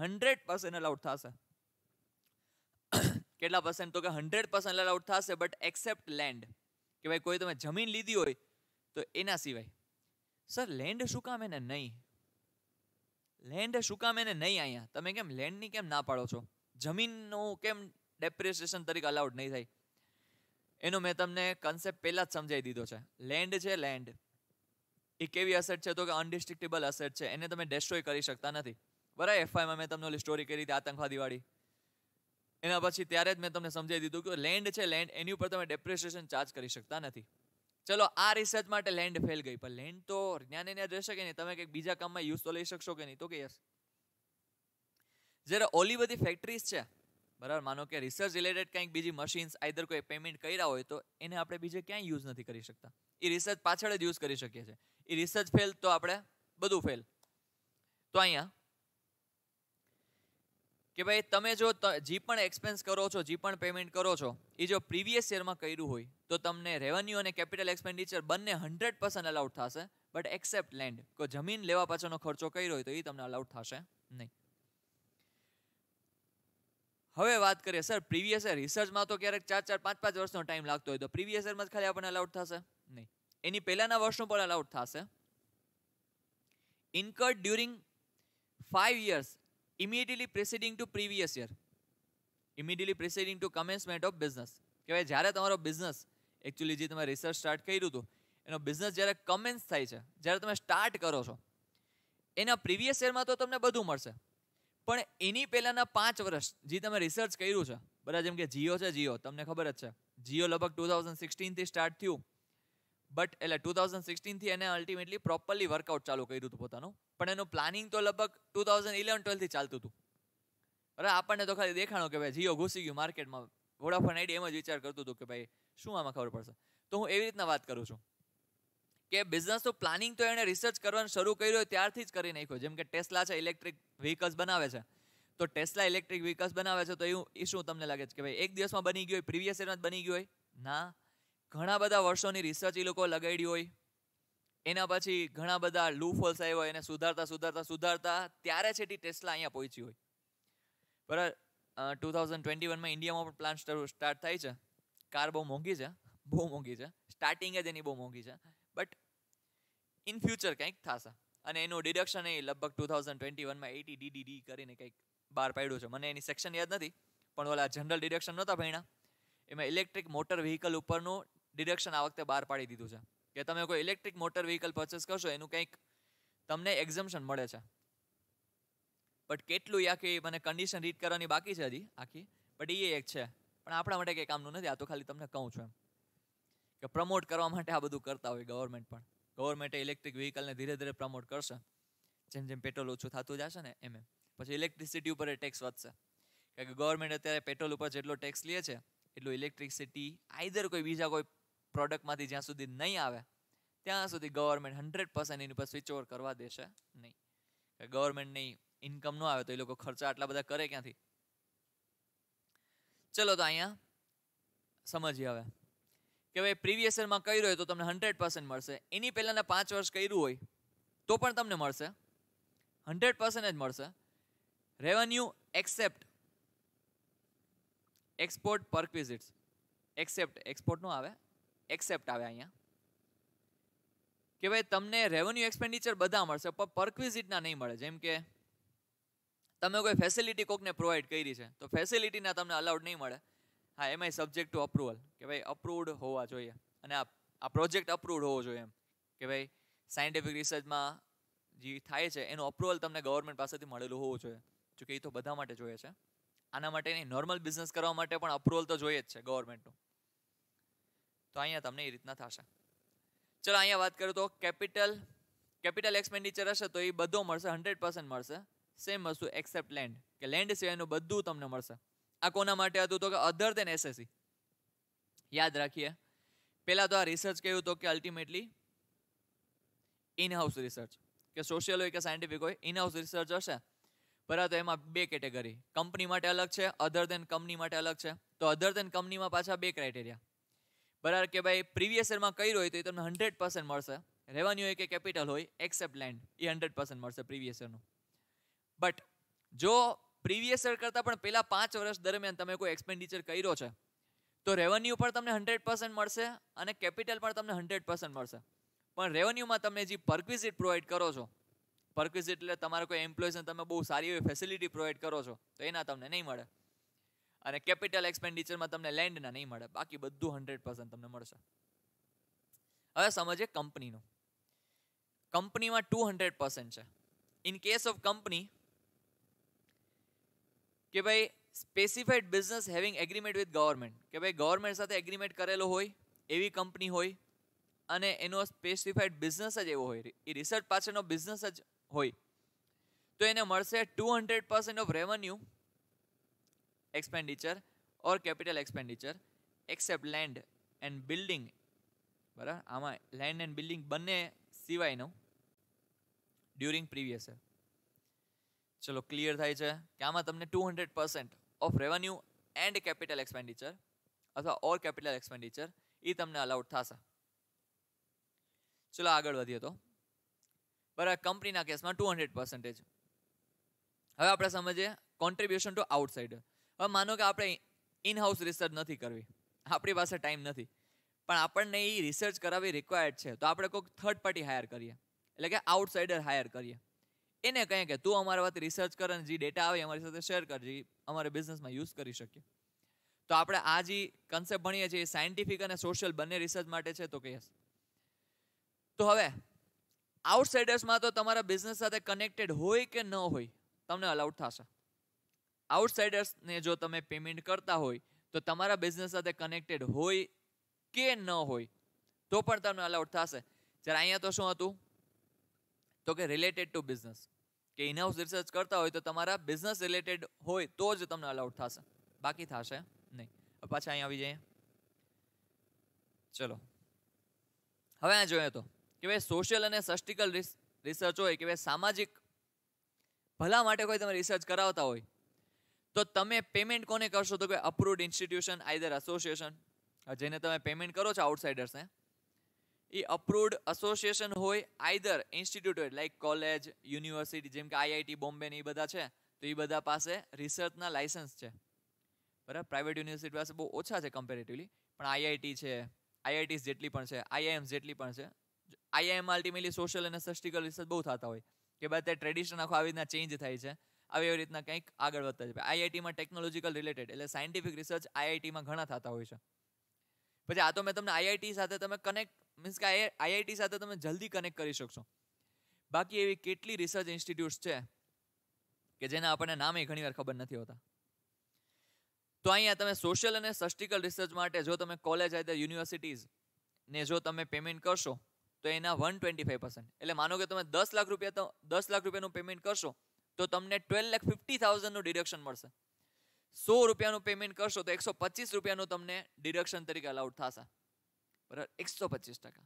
હન્ડ્રેડ પર્સન્ટ અલાઉડ થશે (coughs) કેટલા પર્સન્ટ તો કે હન્ડ્રેડ પર્સન્ટ અલાઉડ થશે બટ એક્સેપ્ટ લેન્ડ કે ભાઈ કોઈ તમે જમીન લીધી હોય તો એના સિવાય સર લેન્ડ શું કામ એને નહીં લેન્ડ શું કામ એને નહીં અહીંયા તમે કેમ લેન્ડની કેમ ના પાડો છો જમીનનું કેમ ડેપ્રિસિએશન તરીકે અલાઉડ નહીં થાય એનો મેં તમને કન્સેપ્ટ પહેલાં જ સમજાવી દીધો છે લેન્ડ છે લેન્ડ એ કેવી અસેટ છે તો કે અનડિસ્ટ્રિક્ટેબલ અસેટ છે એને તમે ડેસ્ટ્રોય કરી શકતા નથી બરાબર એફઆઈમાં મેં તમને ઓલી સ્ટોરી કરી હતી આતંકવાદીવાળી એના પછી ત્યારે જ મેં તમને સમજાવી દીધું કે લેન્ડ છે લેન્ડ એની ઉપર તમે ડેપ્રિસિએશન ચાર્જ કરી શકતા નથી ચલો આ રિસર્ચ માટે લેન્ડ ફેલ ગઈ પણ લેન્ડ તો જ્ઞાન એને રહેશે કે નહીં તમે કંઈક બીજા કામમાં યુઝ તો લઈ શકશો કે નહીં તો કે યસ જ્યારે ઓલી બધી ફેક્ટરીઝ છે બરાબર માનો કે રિસર્ચ રિલેટેડ કંઈક બીજી મશીન્સ આઈધર કોઈ પેમેન્ટ કર્યા હોય તો એને આપણે બીજે ક્યાંય યુઝ નથી કરી શકતા એ રિસર્ચ પાછળ જ યુઝ કરી શકીએ છીએ એ રિસર્ચ ફેલ તો આપણે બધું ફેલ તો અહીંયા કે ભાઈ તમે જો જે પણ એક્સપેન્સ કરો છો જે પણ પેમેન્ટ કરો છો એ જો પ્રીવિયસ યરમાં કર્યું હોય તો તમને રેવન્યુ અને કેપિટલ એક્સપેન્ડિચર બંને હંડ્રેડ પર્સન્ટ અલાઉડ થશે બટ એક્સેપ્ટ લેન્ડ કે જમીન લેવા પાછળનો ખર્ચો કર્યો હોય તો એ તમને અલાઉડ થશે નહીં હવે વાત કરીએ સર પ્રીવિયસ રિસર્ચમાં તો ક્યારેક ચાર ચાર પાંચ પાંચ વર્ષનો ટાઈમ લાગતો હોય તો પ્રીવિયસ યરમાં જ ખાલી આપણને અલાઉડ થશે નહીં એની પહેલાના વર્ષનું પણ અલાઉડ થશે incurred during five years immediately preceding to previous year immediately preceding to commencement of business કહેવાય જ્યારે તમારો બિઝનેસ એકચ્યુઅલી જે તમે રિસર્ચ સ્ટાર્ટ કર્યું હતું એનો બિઝનેસ જ્યારે કમેન્સ થાય છે જ્યારે તમે સ્ટાર્ટ કરો છો એના પ્રીવિયસ યરમાં તો તમને બધું મળશે પણ એની પહેલાંના પાંચ વર્ષ જે તમે રિસર્ચ કર્યું છે બરાબર જેમ કે જીઓ છે જીઓ તમને ખબર જ છે જીઓ લગભગ ટુ થાઉઝન્ડ સિક્સટીનથી સ્ટાર્ટ થયું બટ એટલે ટુ થાઉઝન્ડ સિક્સટીનથી એને અલ્ટિમેટલી પ્રોપરલી વર્કઆઉટ ચાલુ કર્યું હતું પોતાનું પણ એનું પ્લાનિંગ તો લગભગ ટુ થાઉઝન્ડ ઇલેવન ટ્વેલ્વથી ચાલતું હતું અરે આપણને તો ખાલી દેખાણો કે ભાઈ જીઓ ઘૂસી ગયું માર્કેટમાં વોડાફોન આઈડી એમ જ વિચાર કરતું હતું કે ભાઈ શું આમાં ખબર પડશે તો હું એવી રીતના વાત કરું છું કે બિઝનેસનું પ્લાનિંગ તો એણે રિસર્ચ કરવાનું શરૂ કર્યું હોય ત્યારથી જ કરી નાખ્યું જેમ કે ટેસ્લા છે ઇલેક્ટ્રિક વ્હીકલ્સ બનાવે છે તો ટેસ્લા ઇલેક્ટ્રિક વ્હીકલ્સ બનાવે છે તો એવું એ શું તમને લાગે છે કે ભાઈ એક દિવસમાં બની ગયું હોય પ્રીવિયસ યરમાં બની ગયો હોય ના ઘણા બધા વર્ષોની રિસર્ચ એ લોકો લગાડી હોય એના પછી ઘણા બધા લૂફોલ્સ આવ્યા હોય એને સુધારતા સુધારતા સુધારતા ત્યારે છેટી ટેસ્લા અહીંયા પહોંચી હોય બરાબર ટુ થાઉઝન્ડ ટ્વેન્ટી વનમાં ઇન્ડિયામાં પણ પ્લાન્ટ સ્ટાર્ટ થાય છે કાર બહુ મોંઘી છે બહુ મોંઘી છે સ્ટાર્ટિંગ જ એની બહુ મોંઘી છે બટ ઇન ફ્યુચર કંઈક થશે અને એનું ડિડક્શન એ લગભગ ટુ થાઉઝન્ડ ટ્વેન્ટી વનમાં એટી ડીડીડી કરીને કંઈક બહાર પાડ્યું છે મને એની સેક્શન યાદ નથી પણ ઓલા જનરલ ડિડક્શન નહોતા ભણ્યા એમાં ઇલેક્ટ્રિક મોટર વ્હીકલ ઉપરનું ડિડક્શન આ વખતે બહાર પાડી દીધું છે કે તમે કોઈ ઇલેક્ટ્રિક મોટર વ્હીકલ પરચેસ કરશો એનું કંઈક તમને એક્ઝમ્પશન મળે છે બટ કેટલું એ આખી મને કન્ડિશન રીડ કરવાની બાકી છે હજી આખી બટ એ એક છે પણ આપણા માટે કંઈ કામનું નથી આ તો ખાલી તમને કહું છું એમ કે પ્રમોટ કરવા માટે આ બધું કરતા હોય ગવર્મેન્ટ પણ ગવર્મેન્ટે ઇલેક્ટ્રિક વ્હીકલને ધીરે ધીરે પ્રમોટ કરશે જેમ જેમ પેટ્રોલ ઓછું થતું જશે ને એમ એમ પછી ઇલેક્ટ્રિસિટી ઉપર ટેક્સ વધશે કારણ કે ગવર્મેન્ટ અત્યારે પેટ્રોલ ઉપર જેટલો ટેક્સ લે છે એટલું ઇલેક્ટ્રિસિટી આઈધર કોઈ બીજા કોઈ પ્રોડક્ટમાંથી જ્યાં સુધી નહીં આવે ત્યાં સુધી ગવર્મેન્ટ હંડ્રેડ પર્સન્ટ એની પર સ્વિચ ઓવર કરવા દેશે નહીં ગવર્મેન્ટની ઇન્કમ ન આવે તો એ લોકો ખર્ચા આટલા બધા કરે ક્યાંથી ચલો તો અહીંયા સમજીએ હવે કે ભાઈ પ્રીવિયસ યરમાં કર્યું હોય તો તમને હંડ્રેડ પર્સન્ટ મળશે એની પહેલાંના પાંચ વર્ષ કર્યું હોય તો પણ તમને મળશે હંડ્રેડ પર્સન્ટ જ મળશે revenue except export perquisites except export નો આવે એક્સેપ્ટ આવે અહીંયા કે ભાઈ તમને રેવન્યુ એક્સપેન્ડિચર બધા મળશે પણ પરક્વિઝિટના નહીં મળે જેમ કે તમે કોઈ ફેસિલિટી કોકને પ્રોવાઈડ કરી છે તો ફેસિલિટીના તમને અલાઉડ નહીં મળે હા એમાંય સબ્જેક્ટ ટુ અપ્રુવલ કે ભાઈ અપ્રુવડ હોવા જોઈએ અને આ આ પ્રોજેક્ટ અપ્રુવડ હોવો જોઈએ એમ કે ભાઈ સાયન્ટિફિક રિસર્ચમાં જે થાય છે એનું અપ્રુવલ તમને ગવર્મેન્ટ પાસેથી મળેલું હોવું જોઈએ જોકે એ તો બધા માટે જોઈએ છે આના માટે નહીં નોર્મલ બિઝનેસ કરવા માટે પણ અપ્રુવલ તો જોઈએ જ છે ગવર્મેન્ટનું તો અહીંયા તમને એ રીતના થશે ચલો અહીંયા વાત કરું તો કેપિટલ કેપિટલ એક્સપેન્ડિચર હશે તો એ બધો મળશે હંડ્રેડ પર્સન્ટ મળશે સેમ વસ્તુ એક્સેપ્ટ લેન્ડ કે લેન્ડ સિવાયનું બધું તમને મળશે આ કોના માટે હતું તો કે અધર દેન એસએસસી યાદ રાખીએ પહેલાં તો આ રિસર્ચ કહ્યું તો કે અલ્ટિમેટલી ઇનહાઉસ રિસર્ચ કે સોશિયલ હોય કે સાયન્ટિફિક હોય ઇનહાઉસ રિસર્ચ હશે બરાબર તો એમાં બે કેટેગરી કંપની માટે અલગ છે અધર દેન કંપની માટે અલગ છે તો અધર દેન કંપનીમાં પાછા બે ક્રાઇટેરિયા બરાબર કે ભાઈ પ્રીવિયસ યરમાં કર્યું હોય તો એ તમને હંડ્રેડ પર્સન્ટ મળશે રેવન્યુ હોય કે કેપિટલ હોય એક્સેપ્ટ લેન્ડ એ હંડ્રેડ પર્સન્ટ મળશે પ્રીવિયસ યરનું બટ જો પ્રીવિયસ યર કરતાં પણ પહેલાં પાંચ વર્ષ દરમિયાન તમે કોઈ એક્સપેન્ડિચર કર્યો છે તો રેવન્યુ પણ તમને હંડ્રેડ પર્સન્ટ મળશે અને કેપિટલ પણ તમને હંડ્રેડ પર્સન્ટ મળશે પણ રેવન્યુમાં તમે જે પરક્વિઝિટ પ્રોવાઈડ કરો છો પરક્વિઝિટ એટલે તમારા કોઈ એમ્પ્લોઈઝને તમે બહુ સારી એવી ફેસિલિટી પ્રોવાઈડ કરો છો તો એના તમને નહીં મળે અને કેપિટલ એક્સપેન્ડિચરમાં તમને લેન્ડના નહીં મળે બાકી બધું હંડ્રેડ પર્સન્ટ તમને મળશે હવે સમજીએ કંપનીનું કંપનીમાં ટુ હંડ્રેડ પર્સન્ટ છે ઇન કેસ ઓફ કંપની કે ભાઈ specified business having agreement with government કે ભાઈ ગવર્મેન્ટ સાથે એગ્રીમેન્ટ કરેલો હોય એવી કંપની હોય અને એનો સ્પેસિફાઈડ બિઝનેસ જ એવો હોય એ રિસર્ચ પાછળનો બિઝનેસ જ હોય તો એને મળશે two hundred percent of revenue expenditure or capital expenditure except land and building બરાબર આમાં લેન્ડ એન્ડ બિલ્ડિંગ બંને સિવાયનું ડ્યુરિંગ પ્રીવિયસ યર ચલો ક્લિયર થાય છે કે આમાં તમને two hundred percent of revenue and capital expenditure અથવા ઓર કેપિટલ એક્સપેન્ડિચર એ તમને અલાઉડ થશે ચલો આગળ વધીએ તો બરાબર કંપનીના કેસમાં ટુ હંડ્રેડ પર્સન્ટેજ હવે આપણે સમજીએ કોન્ટ્રીબ્યુશન ટુ આઉટસાઇડર હવે માનો કે આપણે ઇન હાઉસ રિસર્ચ નથી કરવી આપણી પાસે ટાઈમ નથી પણ આપણને એ રિસર્ચ કરાવવી રિક્વાયર્ડ છે તો આપણે કોઈક થર્ડ પાર્ટી હાયર કરીએ એટલે કે આઉટસાઇડર હાયર કરીએ એને કહીએ કે તું અમારા વાત રિસર્ચ કર અને જે ડેટા આવે અમારી સાથે શેર કરજે અમારે બિઝનેસમાં યુઝ કરી શકીએ તો આપણે આ જે કન્સેપ્ટ ભણીએ છીએ એ સાયન્ટિફિક અને સોશિયલ બંને રિસર્ચ માટે છે તો કહીએ તો હવે આઉટસાઇડર્સમાં તો તમારા બિઝનેસ સાથે કનેક્ટેડ હોય કે ન હોય તમને અલાઉડ થશે આઉટસાઇડર્સને જો તમે પેમેન્ટ કરતા હોય તો તમારા બિઝનેસ સાથે કનેક્ટેડ હોય કે ન હોય તો પણ તમને અલાઉડ થશે જ્યારે અહીંયા તો શું હતું તો કે રિલેટેડ ટુ બિઝનેસ કે ઇનહાઉસ રિસર્ચ કરતા હોય તો તમારા બિઝનેસ રિલેટેડ હોય તો જ તમને અલાઉડ થશે બાકી થશે નહીં પાછા અહીંયા આવી જઈએ ચલો હવે આ જોઈએ તો કે ભાઈ સોશિયલ અને સસ્ટિકલ રિસર્ચ હોય કે ભાઈ સામાજિક ભલા માટે કોઈ તમે રિસર્ચ કરાવતા હોય તો તમે પેમેન્ટ કોને કરશો તો કે અપ્રુવડ ઇન્સ્ટિટ્યુશન આઈધર એસોસિએશન જેને તમે પેમેન્ટ કરો છો આઉટસાઇડર્સને એ અપ્રુવડ એસોસિએશન હોય આઈધર ઇન્સ્ટિટ્યૂટ હોય લાઈક કોલેજ યુનિવર્સિટી જેમ કે આઈઆઈટી બોમ્બે ને એ બધા છે તો એ બધા પાસે રિસર્ચના લાયસન્સ છે બરાબર પ્રાઇવેટ યુનિવર્સિટી પાસે બહુ ઓછા છે કમ્પેરેટિવલી પણ આઈઆઈટી છે આઈઆઈટી જેટલી પણ છે આઈઆઈએમ જેટલી પણ છે આઈઆઈએમ અલ્ટિમેટલી સોશિયલ અને સસ્ટિકલ રિસર્ચ બહુ થતા હોય કે બધા તે ટ્રેડિશન આખો આવી રીતના ચેન્જ થાય છે આવી એવી રીતના કંઈક આગળ વધતા જાય આઈઆઈટીમાં ટેકનોલોજીકલ રિલેટેડ એટલે સાયન્ટિફિક રિસર્ચ આઈઆઈટીમાં ઘણા થતા હોય છે પછી આ તો મેં તમને આઈઆઈટી સાથે તમે કનેક્ટ મીન્સ કે આઈઆઈટી સાથે તમે જલ્દી કનેક્ટ કરી શકશો બાકી એવી કેટલી રિસર્ચ ઇન્સ્ટિટ્યૂટ્સ છે કે જેના આપણને નામે વાર ખબર નથી હોતા તો અહીંયા તમે સોશિયલ અને સસ્ટિકલ રિસર્ચ માટે જો તમે કોલેજ આઈ યુનિવર્સિટીઝ ને જો તમે પેમેન્ટ કરશો તો એના વન ટ્વેન્ટી ફાઈવ પર્સન્ટ એટલે માનો કે તમે દસ લાખ રૂપિયા તો દસ લાખ રૂપિયાનું પેમેન્ટ કરશો તો તમને ટ્વેલ્વ લેખ ફિફ્ટી થાઉઝન્ડનું ડિડક્શન મળશે સો રૂપિયાનું પેમેન્ટ કરશો તો એકસો પચીસ રૂપિયાનું તમને ડિડક્શન તરીકે અલાઉડ થશે બરાબર એકસો પચીસ ટકા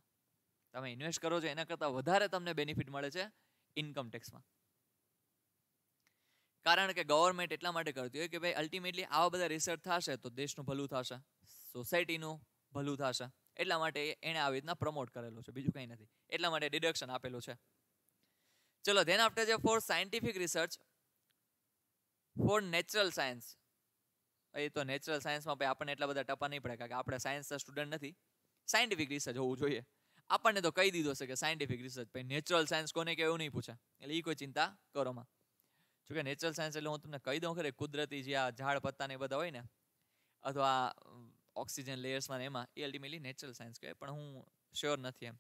તમે ઇન્વેસ્ટ કરો છો એના કરતાં વધારે તમને બેનિફિટ મળે છે ઇન્કમ ટેક્સમાં કારણ કે ગવર્મેન્ટ એટલા માટે કરતી હોય કે ભાઈ અલ્ટિમેટલી આવા બધા રિસર્ચ થશે તો દેશનું ભલું થશે સોસાયટીનું ભલું થશે એટલા માટે એણે આવી રીતના પ્રમોટ કરેલું છે બીજું કંઈ નથી એટલા માટે ડિડક્શન આપેલું છે ચલો ધેન આફ્ટર છે for scientific research for natural science એ તો નેચરલ સાયન્સમાં ભાઈ આપણને એટલા બધા ટપા નહીં પડે કારણ કે આપણે સાયન્સના સ્ટુડન્ટ નથી સાયન્ટિફિક રિસર્ચ હોવું જોઈએ આપણને તો કહી દીધો છે કે સાયન્ટિફિક રિસર્ચ ભાઈ નેચરલ સાયન્સ કોને કે એવું નહીં પૂછે એટલે એ કોઈ ચિંતા કરોમાં જોકે નેચરલ સાયન્સ એટલે હું તમને કહી દઉં ખરે કુદરતી જે આ ઝાડ પત્તા ને બધા હોય ને અથવા ઓક્સિજન લેયર્સમાં એમાં એ અલ્ટિમેટલી નેચરલ સાયન્સ કહે પણ હું શ્યોર નથી એમ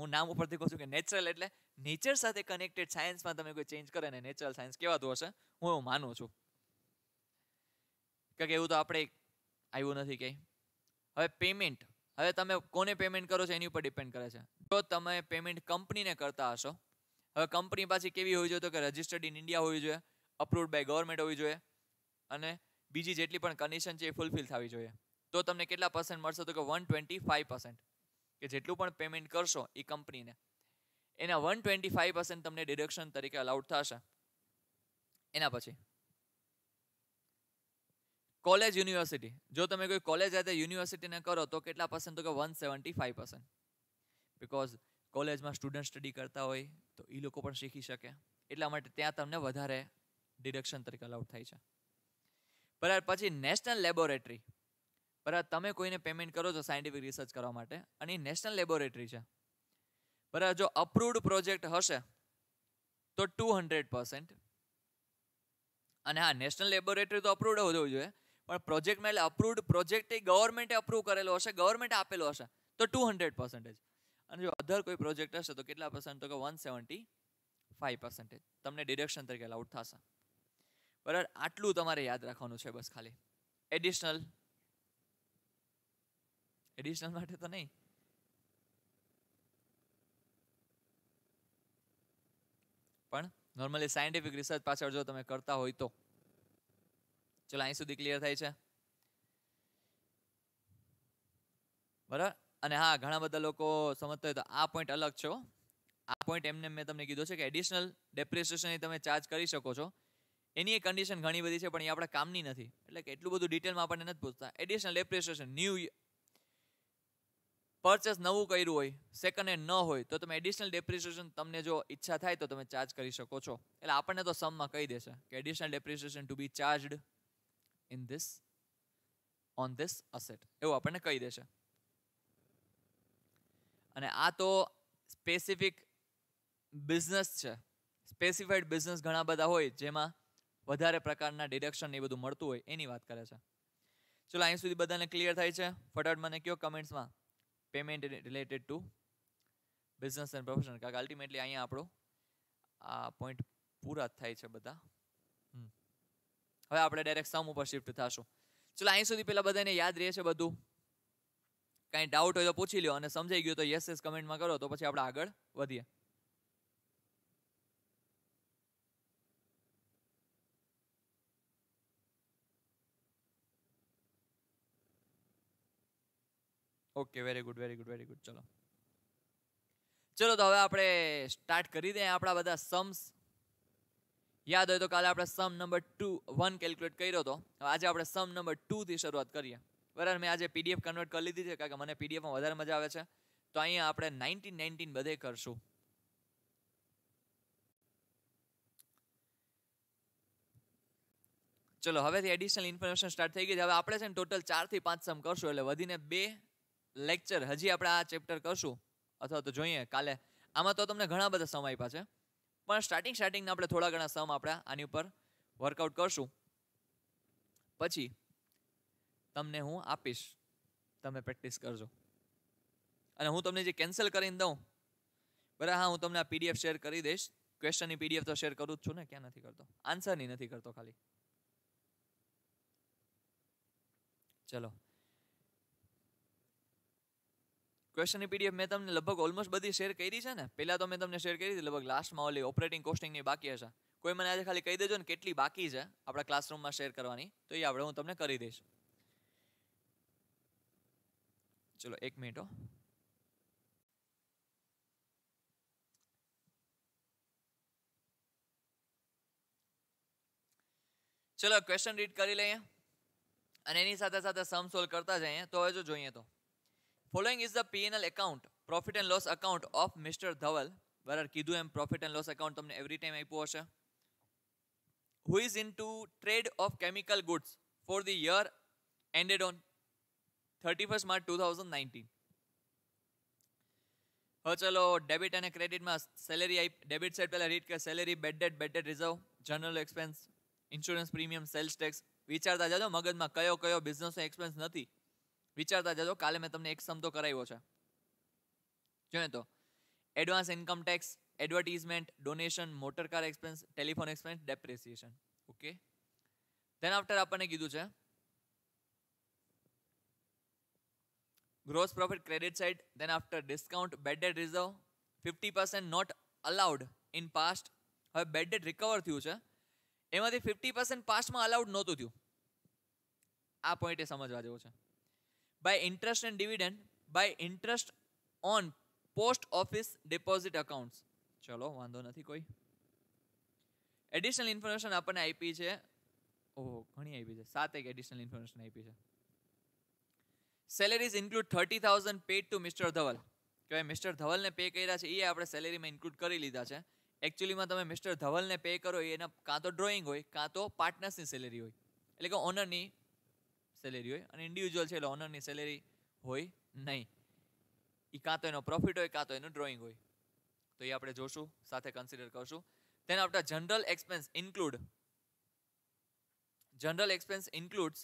હું નામ ઉપરથી કહું છું કે નેચરલ એટલે નેચર સાથે કનેક્ટેડ સાયન્સમાં તમે કોઈ ચેન્જ કરે ને નેચરલ સાયન્સ કહેવાતું હશે હું એવું માનું છું કારણ કે એવું તો આપણે આવ્યું નથી કે હવે પેમેન્ટ હવે તમે કોને પેમેન્ટ કરો છો એની ઉપર ડિપેન્ડ કરે છે જો તમે પેમેન્ટ કંપનીને કરતા હશો હવે કંપની પાછી કેવી હોવી જોઈએ તો કે રજિસ્ટર્ડ ઇન ઇન્ડિયા હોવી જોઈએ અપ્રુવડ બાય ગવર્મેન્ટ હોવી જોઈએ અને બીજી જેટલી પણ કન્ડિશન છે એ ફૂલફિલ થવી જોઈએ તો તમને કેટલા પર્સન્ટ મળશે તો કે વન ટ્વેન્ટી ફાઈવ પર્સન્ટ કે જેટલું પણ પેમેન્ટ કરશો એ કંપનીને એના વન ટ્વેન્ટી ફાઈવ પર્સન્ટ તમને ડિડક્શન તરીકે અલાઉડ થશે એના પછી કોલેજ યુનિવર્સિટી જો તમે કોઈ કોલેજ સાથે યુનિવર્સિટીને કરો તો કેટલા પર્સન્ટ તો કે one seventy five percent because કોલેજમાં સ્ટુડન્ટ સ્ટડી કરતા હોય તો એ લોકો પણ શીખી શકે એટલા માટે ત્યાં તમને વધારે ડિડક્શન તરીકે અલાઉડ થાય છે બરાબર પછી નેશનલ લેબોરેટરી બરાબર તમે કોઈને પેમેન્ટ કરો છો સાયન્ટિફિક રિસર્ચ કરવા માટે અને એ નેશનલ લેબોરેટરી છે બરાબર જો અપ્રુવડ પ્રોજેક્ટ હશે તો ટુ હંડ્રેડ પર્સન્ટ અને હા નેશનલ લેબોરેટરી તો અપ્રુવડ હોવું જોઈએ પણ પ્રોજેક્ટમાં એટલે અપ્રુવડ પ્રોજેક્ટ એ ગવર્મેન્ટે અપ્રુવ કરેલો હશે ગવર્મેન્ટ આપેલો હશે તો ટુ હંડ્રેડ પર્સન્ટેજ અને જો અધર કોઈ પ્રોજેક્ટ હશે તો કેટલા પર્સન્ટ તો કે વન સેવન્ટી ફાઈવ પર્સન્ટેજ તમને ડિડક્શન તરીકે એલાઉડ થશે બરાબર આટલું તમારે યાદ રાખવાનું છે બસ ખાલી એડિશનલ એડિશનલ માટે તો નહીં પણ નોર્મલી સાયન્ટિફિક રિસર્ચ પાછળ જો તમે કરતા હોય તો ચલો અહીં સુધી ક્લિયર થાય છે બરાબર અને હા ઘણા બધા લોકો સમજતા હોય તો આ પોઈન્ટ અલગ છો આ પોઈન્ટ એમને મેં તમને કીધો છે કે એડિશનલ ડેપ્રિસિએશન તમે ચાર્જ કરી શકો છો એની એ કન્ડિશન ઘણી બધી છે પણ એ આપણા કામની નથી એટલે કે એટલું બધું ડિટેલમાં આપણને નથી પૂછતા એડિશનલ ડેપ્રિસિએશન ન્યૂ પરચેસ નવું કર્યું હોય સેકન્ડ હેન્ડ ન હોય તો તમે એડિશનલ ડેપ્રિસિએશન તમને જો ઈચ્છા થાય તો તમે ચાર્જ કરી શકો છો એટલે આપણને તો સમમાં કહી દેશે કે additional depreciation to be charged in this on this asset એવું આપણને કહી દેશે અને આ તો સ્પેસિફિક બિઝનેસ છે સ્પેસિફાઈડ બિઝનેસ ઘણા બધા હોય જેમાં વધારે પ્રકારના ડિડક્શન એ બધું મળતું હોય એની વાત કરે છે ચલો અહીં સુધી બધાને ક્લિયર થાય છે ફટાફટ મને કયો કમેન્ટ્સમાં payment related to business and profession કારણ કે અલ્ટિમેટલી અહીંયા આપણો આ પોઈન્ટ પૂરા થાય છે બધા હવે આપણે ડાયરેક્ટ સમ ઉપર શિફ્ટ થશું ચલો અહીં સુધી પહેલાં બધાને યાદ રહે છે બધું કાંઈ ડાઉટ હોય તો પૂછી લ્યો અને સમજાઈ ગયો તો યસ યસ કમેન્ટમાં કરો તો પછી આપણે આગળ વધીએ okay very good very good very good ચલો ચલો તો હવે આપણે સ્ટાર્ટ કરી દઈએ આપણા બધા સમ્સ યાદ હોય તો કાલે આપણે sum number two one calculate કર્યો હતો આજે આપણે સમ નંબર ટુથી શરૂઆત કરીએ બરાબર મેં આજે પીડીએફ કન્વર્ટ કરી લીધી છે કારણ કે મને પીડીએફમાં વધારે મજા આવે છે તો અહીંયા આપણે નાઇન્ટીન નાઇન્ટીન બધે કરશું ચલો હવેથી એડિશનલ ઇન્ફોર્મેશન સ્ટાર્ટ થઈ ગઈ છે હવે આપણે છે ને ટોટલ ચારથી પાંચ સમ કરશું એટલે વધીને બે લેક્ચર હજી આપણે આ ચેપ્ટર કરશું અથવા તો જોઈએ કાલે આમાં તો તમને ઘણા બધા સમ આપ્યા છે પણ સ્ટાર્ટિંગ સ્ટાર્ટિંગના આપણે થોડા ઘણા સમ આપણે આની ઉપર વર્કઆઉટ કરશું પછી તમને હું આપીશ તમે પ્રેક્ટિસ કરજો અને હું તમને જે કેન્સલ કરીને દઉં બરાબર હા હું તમને આ પીડીએફ શેર કરી દઈશ ક્વેશ્ચનની પીડીએફ તો શેર કરું જ છું ને ક્યાં નથી કરતો આન્સરની નથી કરતો ખાલી ચલો ક્વેશ્ચનની પીડીએફ મેં તમને લગભગ ઓલમોસ્ટ બધી શેર કરી છે ને પહેલાં તો મેં તમને શેર કરી હતી લગભગ લાસ્ટમાં ઓલી ઓપરેટિંગ કોસ્ટિંગની બાકી હશે કોઈ મને આજે ખાલી કહી દેજો ને કેટલી બાકી છે આપણા ક્લાસરૂમમાં શેર કરવાની તો એ આપણે હું તમને કરી દઈશ ચલો એક મિનિટ હો ચલો ક્વેશ્ચન રીડ કરી લઈએ અને એની સાથે સાથે સમ સોલ્વ કરતા જઈએ તો હવે જો જોઈએ તો following is the PNL account profit and loss account of mister Dhaval બરાબર કીધું એમ પ્રોફિટ એન્ડ લોસ એકાઉન્ટ તમને એવરી ટાઈમ આપ્યું હશે who is into trade of chemical goods for the year ended on thirty first March two thousand nineteen હવે ચલો debit અને ક્રેડિટમાં સેલેરી ડેબિટ સાઈડ પહેલાં રીડ કે salary bad debt bad debt reserve general expense insurance premium sales tax વિચારતા જજો મગજમાં કયો કયો બિઝનેસનો એક્સપેન્સ નથી વિચારતા જજો કાલે મેં તમને એક સમતો તો કરાવ્યો છે જોઈએ તો advance income tax advertisement donation motor car expense telephone expense depreciation okay then after આપણને કીધું છે gross profit credit side then after discount bad debt reserve fifty percent not allowed in past હવે બેડ ડેટ રિકવર થયું છે એમાંથી fifty percent પાસ્ટમાં allowed નહોતું થયું આ પોઈન્ટે સમજવા જેવું છે by interest and dividend by interest on post office deposit accounts ચલો વાંધો નથી કોઈ એડિશનલ ઇન્ફોર્મેશન આપણને આપી છે ઓહો ઘણી આપી છે સાત એક એડિશનલ ઇન્ફોર્મેશન આપી છે salaries include thirty thousand paid to mister Dhaval કહેવાય મિસ્ટર ધવલને પે કર્યા છે એ આપણે સેલેરીમાં ઇન્ક્લુડ કરી લીધા છે એકચ્યુઅલીમાં તમે મિસ્ટર ધવલને પે કરો એના કાં તો ડ્રોઈંગ હોય કાં તો પાર્ટનર્સની સેલેરી હોય એટલે કે ઓનરની સેલેરી હોય અને ઇન્ડિવિજ્યુઅલ છે એટલે ઓનરની સેલેરી હોય નહીં એ કાં તો એનો પ્રોફિટ હોય કાં તો એનું ડ્રોઈંગ હોય તો એ આપણે જોશું સાથે કન્સિડર કરશું તેના આપણા general expense include general expense includes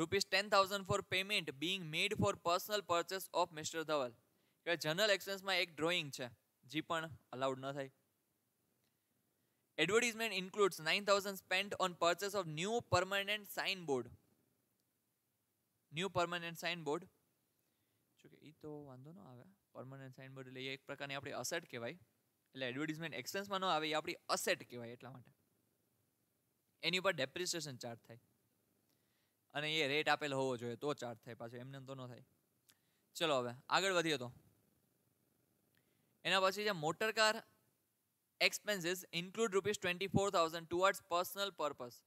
rupees ten thousand for payment being made for personal purchase of mister Dhaval કે જનરલ એક્સપેન્સમાં એક ડ્રોઈંગ છે જે પણ અલાઉડ ન થાય advertisement includes nine thousand spend on purchase of new permanent sign board new permanent sign board જોકે એ તો વાંધો ન આવે પરમનન્ટ સાઇન બોર્ડ એટલે એ એક પ્રકારની આપણી અસેટ કહેવાય એટલે એડવર્ટિઝમેન્ટ એક્સપેન્સમાં ન આવે એ આપણી અસેટ કહેવાય એટલા માટે એની ઉપર ડેપ્રિસિએશન ચાર્જ થાય અને એ રેટ આપેલ હોવો જોઈએ તો ચાર્જ થાય પાછું એમને તો ન થાય ચલો હવે આગળ વધીએ તો એના પછી જે motor car expenses include rupees twenty four thousand towards personal purpose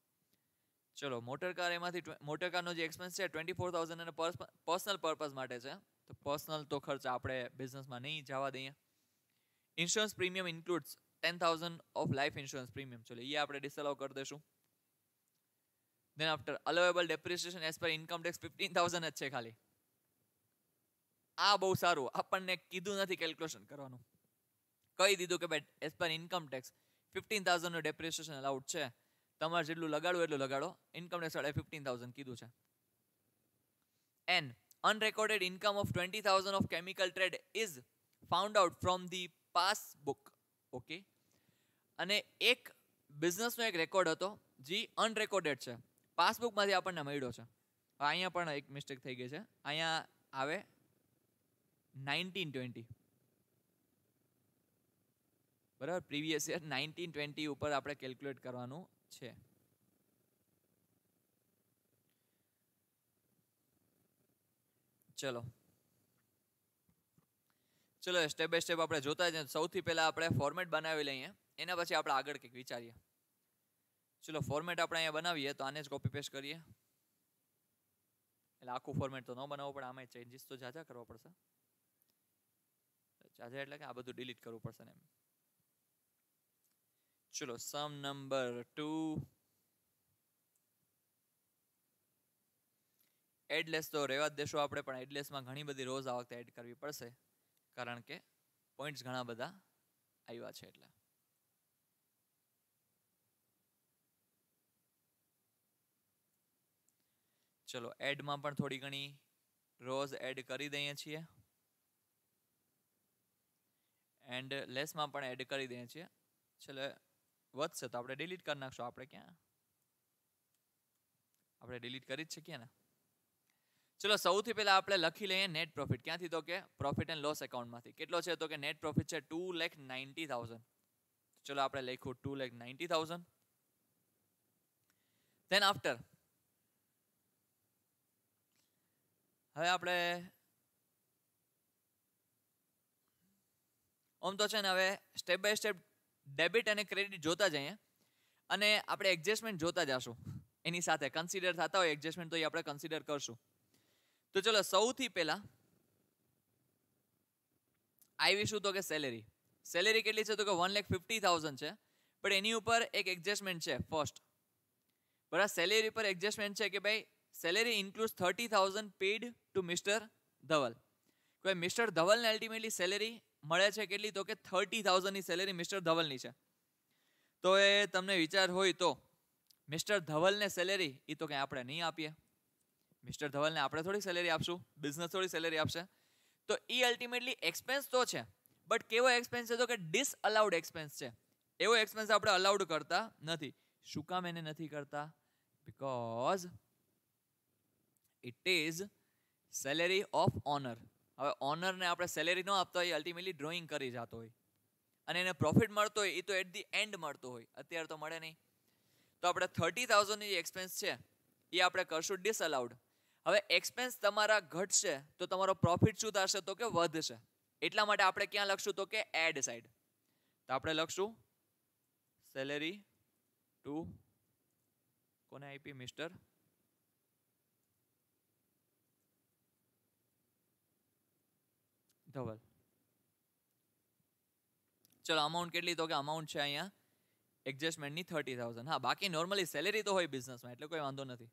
ચલો મોટર કાર એમાંથી મોટર કારનો જે એક્સપેન્સ છે ટ્વેન્ટી ફોર થાઉઝન્ડ અને પર્સનલ પર્પઝ માટે છે તો પર્સનલ તો ખર્ચ આપણે બિઝનેસમાં નહીં જવા દઈએ insurance premium includes ten thousand of life insurance premium ચલો એ આપણે ડિસઅલાઉ કરી દઈશું then after allowable depreciation as per income tax fifteen thousand જ છે ખાલી આ બહુ સારું આપણને કીધું નથી કેલ્ક્યુલેશન કરવાનું કહી દીધું કે ભાઈ as per income tax fifteen થાઉઝન્ડનું ડેપ્રિસિએશન અલાઉડ છે તમારે જેટલું લગાડવું એટલું લગાડો ઇન્કમ ટેક્સ વાળાએ ફિફ્ટીન થાઉઝન્ડ કીધું છે an unrecorded income of twenty thousand of chemical trade is found out from the pass book okay અને એક બિઝનેસનો એક રેકોર્ડ હતો જે અનરેકોર્ડેડ છે પાસબુકમાંથી આપણને મળ્યો છે અહીંયા પણ એક મિસ્ટેક થઈ ગઈ છે અહીંયા આવે નાઇન્ટીન ટ્વેન્ટી બરાબર પ્રીવિયસ યર નાઇન્ટીન ટ્વેન્ટી ઉપર આપણે કેલ્ક્યુલેટ કરવાનું છે ચલો ચલો સ્ટેપ બાય સ્ટેપ આપણે જોતા જઈએ સૌથી પહેલાં આપણે ફોર્મેટ બનાવી લઈએ એના પછી આપણે આગળ કંઈક વિચારીએ ચલો ફોર્મેટ આપણે અહીંયા બનાવીએ તો આને જ કોપી પેસ્ટ કરીએ એટલે આખું ફોર્મેટ તો ન બનાવવું પડે આમાં ચેન્જીસ તો જાજા કરવો પડશે જાજા એટલે કે આ બધું ડિલીટ કરવું પડશે ને એમ ચલો સમ નંબર ટુ એડલેસ તો રહેવા જ દેશો આપણે પણ એડલેસમાં ઘણી બધી રોઝ આ વખતે એડ કરવી પડશે કારણ કે પોઈન્ટ્સ ઘણા બધા આવ્યા છે એટલે ચલો એડમાં પણ થોડી ઘણી રોઝ એડ કરી દઈએ છીએ એન્ડ લેસમાં પણ એડ કરી દઈએ છીએ છેલ્લે વધશે તો આપણે ડિલીટ કરી નાખશું આપણે ક્યાં આપણે ડિલીટ કરી જ શકીએ ને ચલો સૌથી પહેલા આપણે લખી લઈએ નેટ પ્રોફિટ ક્યાંથી તો કે પ્રોફિટ એન્ડ લોસ એકાઉન્ટમાંથી કેટલો છે તો કે નેટ પ્રોફિટ છે ટુ લેખ નાઇન્ટી થાઉઝન્ડ ચલો આપણે લખ્યું two lakh ninety thousand than after હવે આપણે આમ તો છે ને હવે સ્ટેપ બાય સ્ટેપ ડેબિટ અને ક્રેડિટ જોતા જઈએ અને આપણે એડજસ્ટમેન્ટ જોતા જશું એની સાથે કન્સિડર થતા હોય એડજસ્ટમેન્ટ તો એ આપણે કન્સિડર કરશું તો ચલો સૌથી પહેલાં આવી શું તો કે સેલેરી સેલેરી કેટલી છે તો કે વન લેખ ફિફ્ટી થાઉઝન્ડ છે પણ એની ઉપર એક એડજસ્ટમેન્ટ છે ફર્સ્ટ બરાબર સેલેરી પર એડજસ્ટમેન્ટ છે કે ભાઈ salary includes thirty thousand paid to mister Dhaval કોઈ મિસ્ટર ધવલને અલ્ટિમેટલી સેલેરી મળે છે કેટલી તો કે થર્ટી થાઉઝન્ડની સેલેરી મિસ્ટર ધવલની છે તો એ તમને વિચાર હોય તો મિસ્ટર ધવલને સેલેરી એ તો કંઈ આપણે નહીં આપીએ મિસ્ટર ધવલને આપણે થોડી સેલેરી આપશું બિઝનેસ થોડી સેલેરી આપશે તો એ અલ્ટિમેટલી એક્સપેન્સ તો છે બટ કેવો એક્સપેન્સ છે તો કે ડિસઅલાઉડ એક્સપેન્સ છે એવો એક્સપેન્સ આપણે અલાઉડ કરતા નથી શું કામ એને નથી કરતા because it is salary of owner હવે ઓનરને આપણે સેલેરી ન આપતા હોય અલ્ટિમેટલી ડ્રોઈંગ કરી જતો હોય અને એને પ્રોફિટ મળતો હોય એ તો એટ ધી એન્ડ મળતો હોય અત્યારે તો મળે નહીં તો આપણે થર્ટી થાઉઝન્ડની જે એક્સપેન્સ છે એ આપણે કરશું ડિસઅલાઉડ હવે એક્સપેન્સ તમારા ઘટશે તો તમારો પ્રોફિટ શું થશે તો કે વધશે એટલા માટે આપણે ક્યાં લખશું તો કે એડ સાઇડ તો આપણે લખશું સેલેરી ટુ કોને આઈપી મિસ્ટર ધવલ ચલો અમાઉન્ટ કેટલી તો કે અમાઉન્ટ છે અહીંયા એડજસ્ટમેન્ટની થર્ટી થાઉઝન્ડ હા બાકી નોર્મલી સેલેરી તો હોય બિઝનેસમાં એટલે કોઈ વાંધો નથી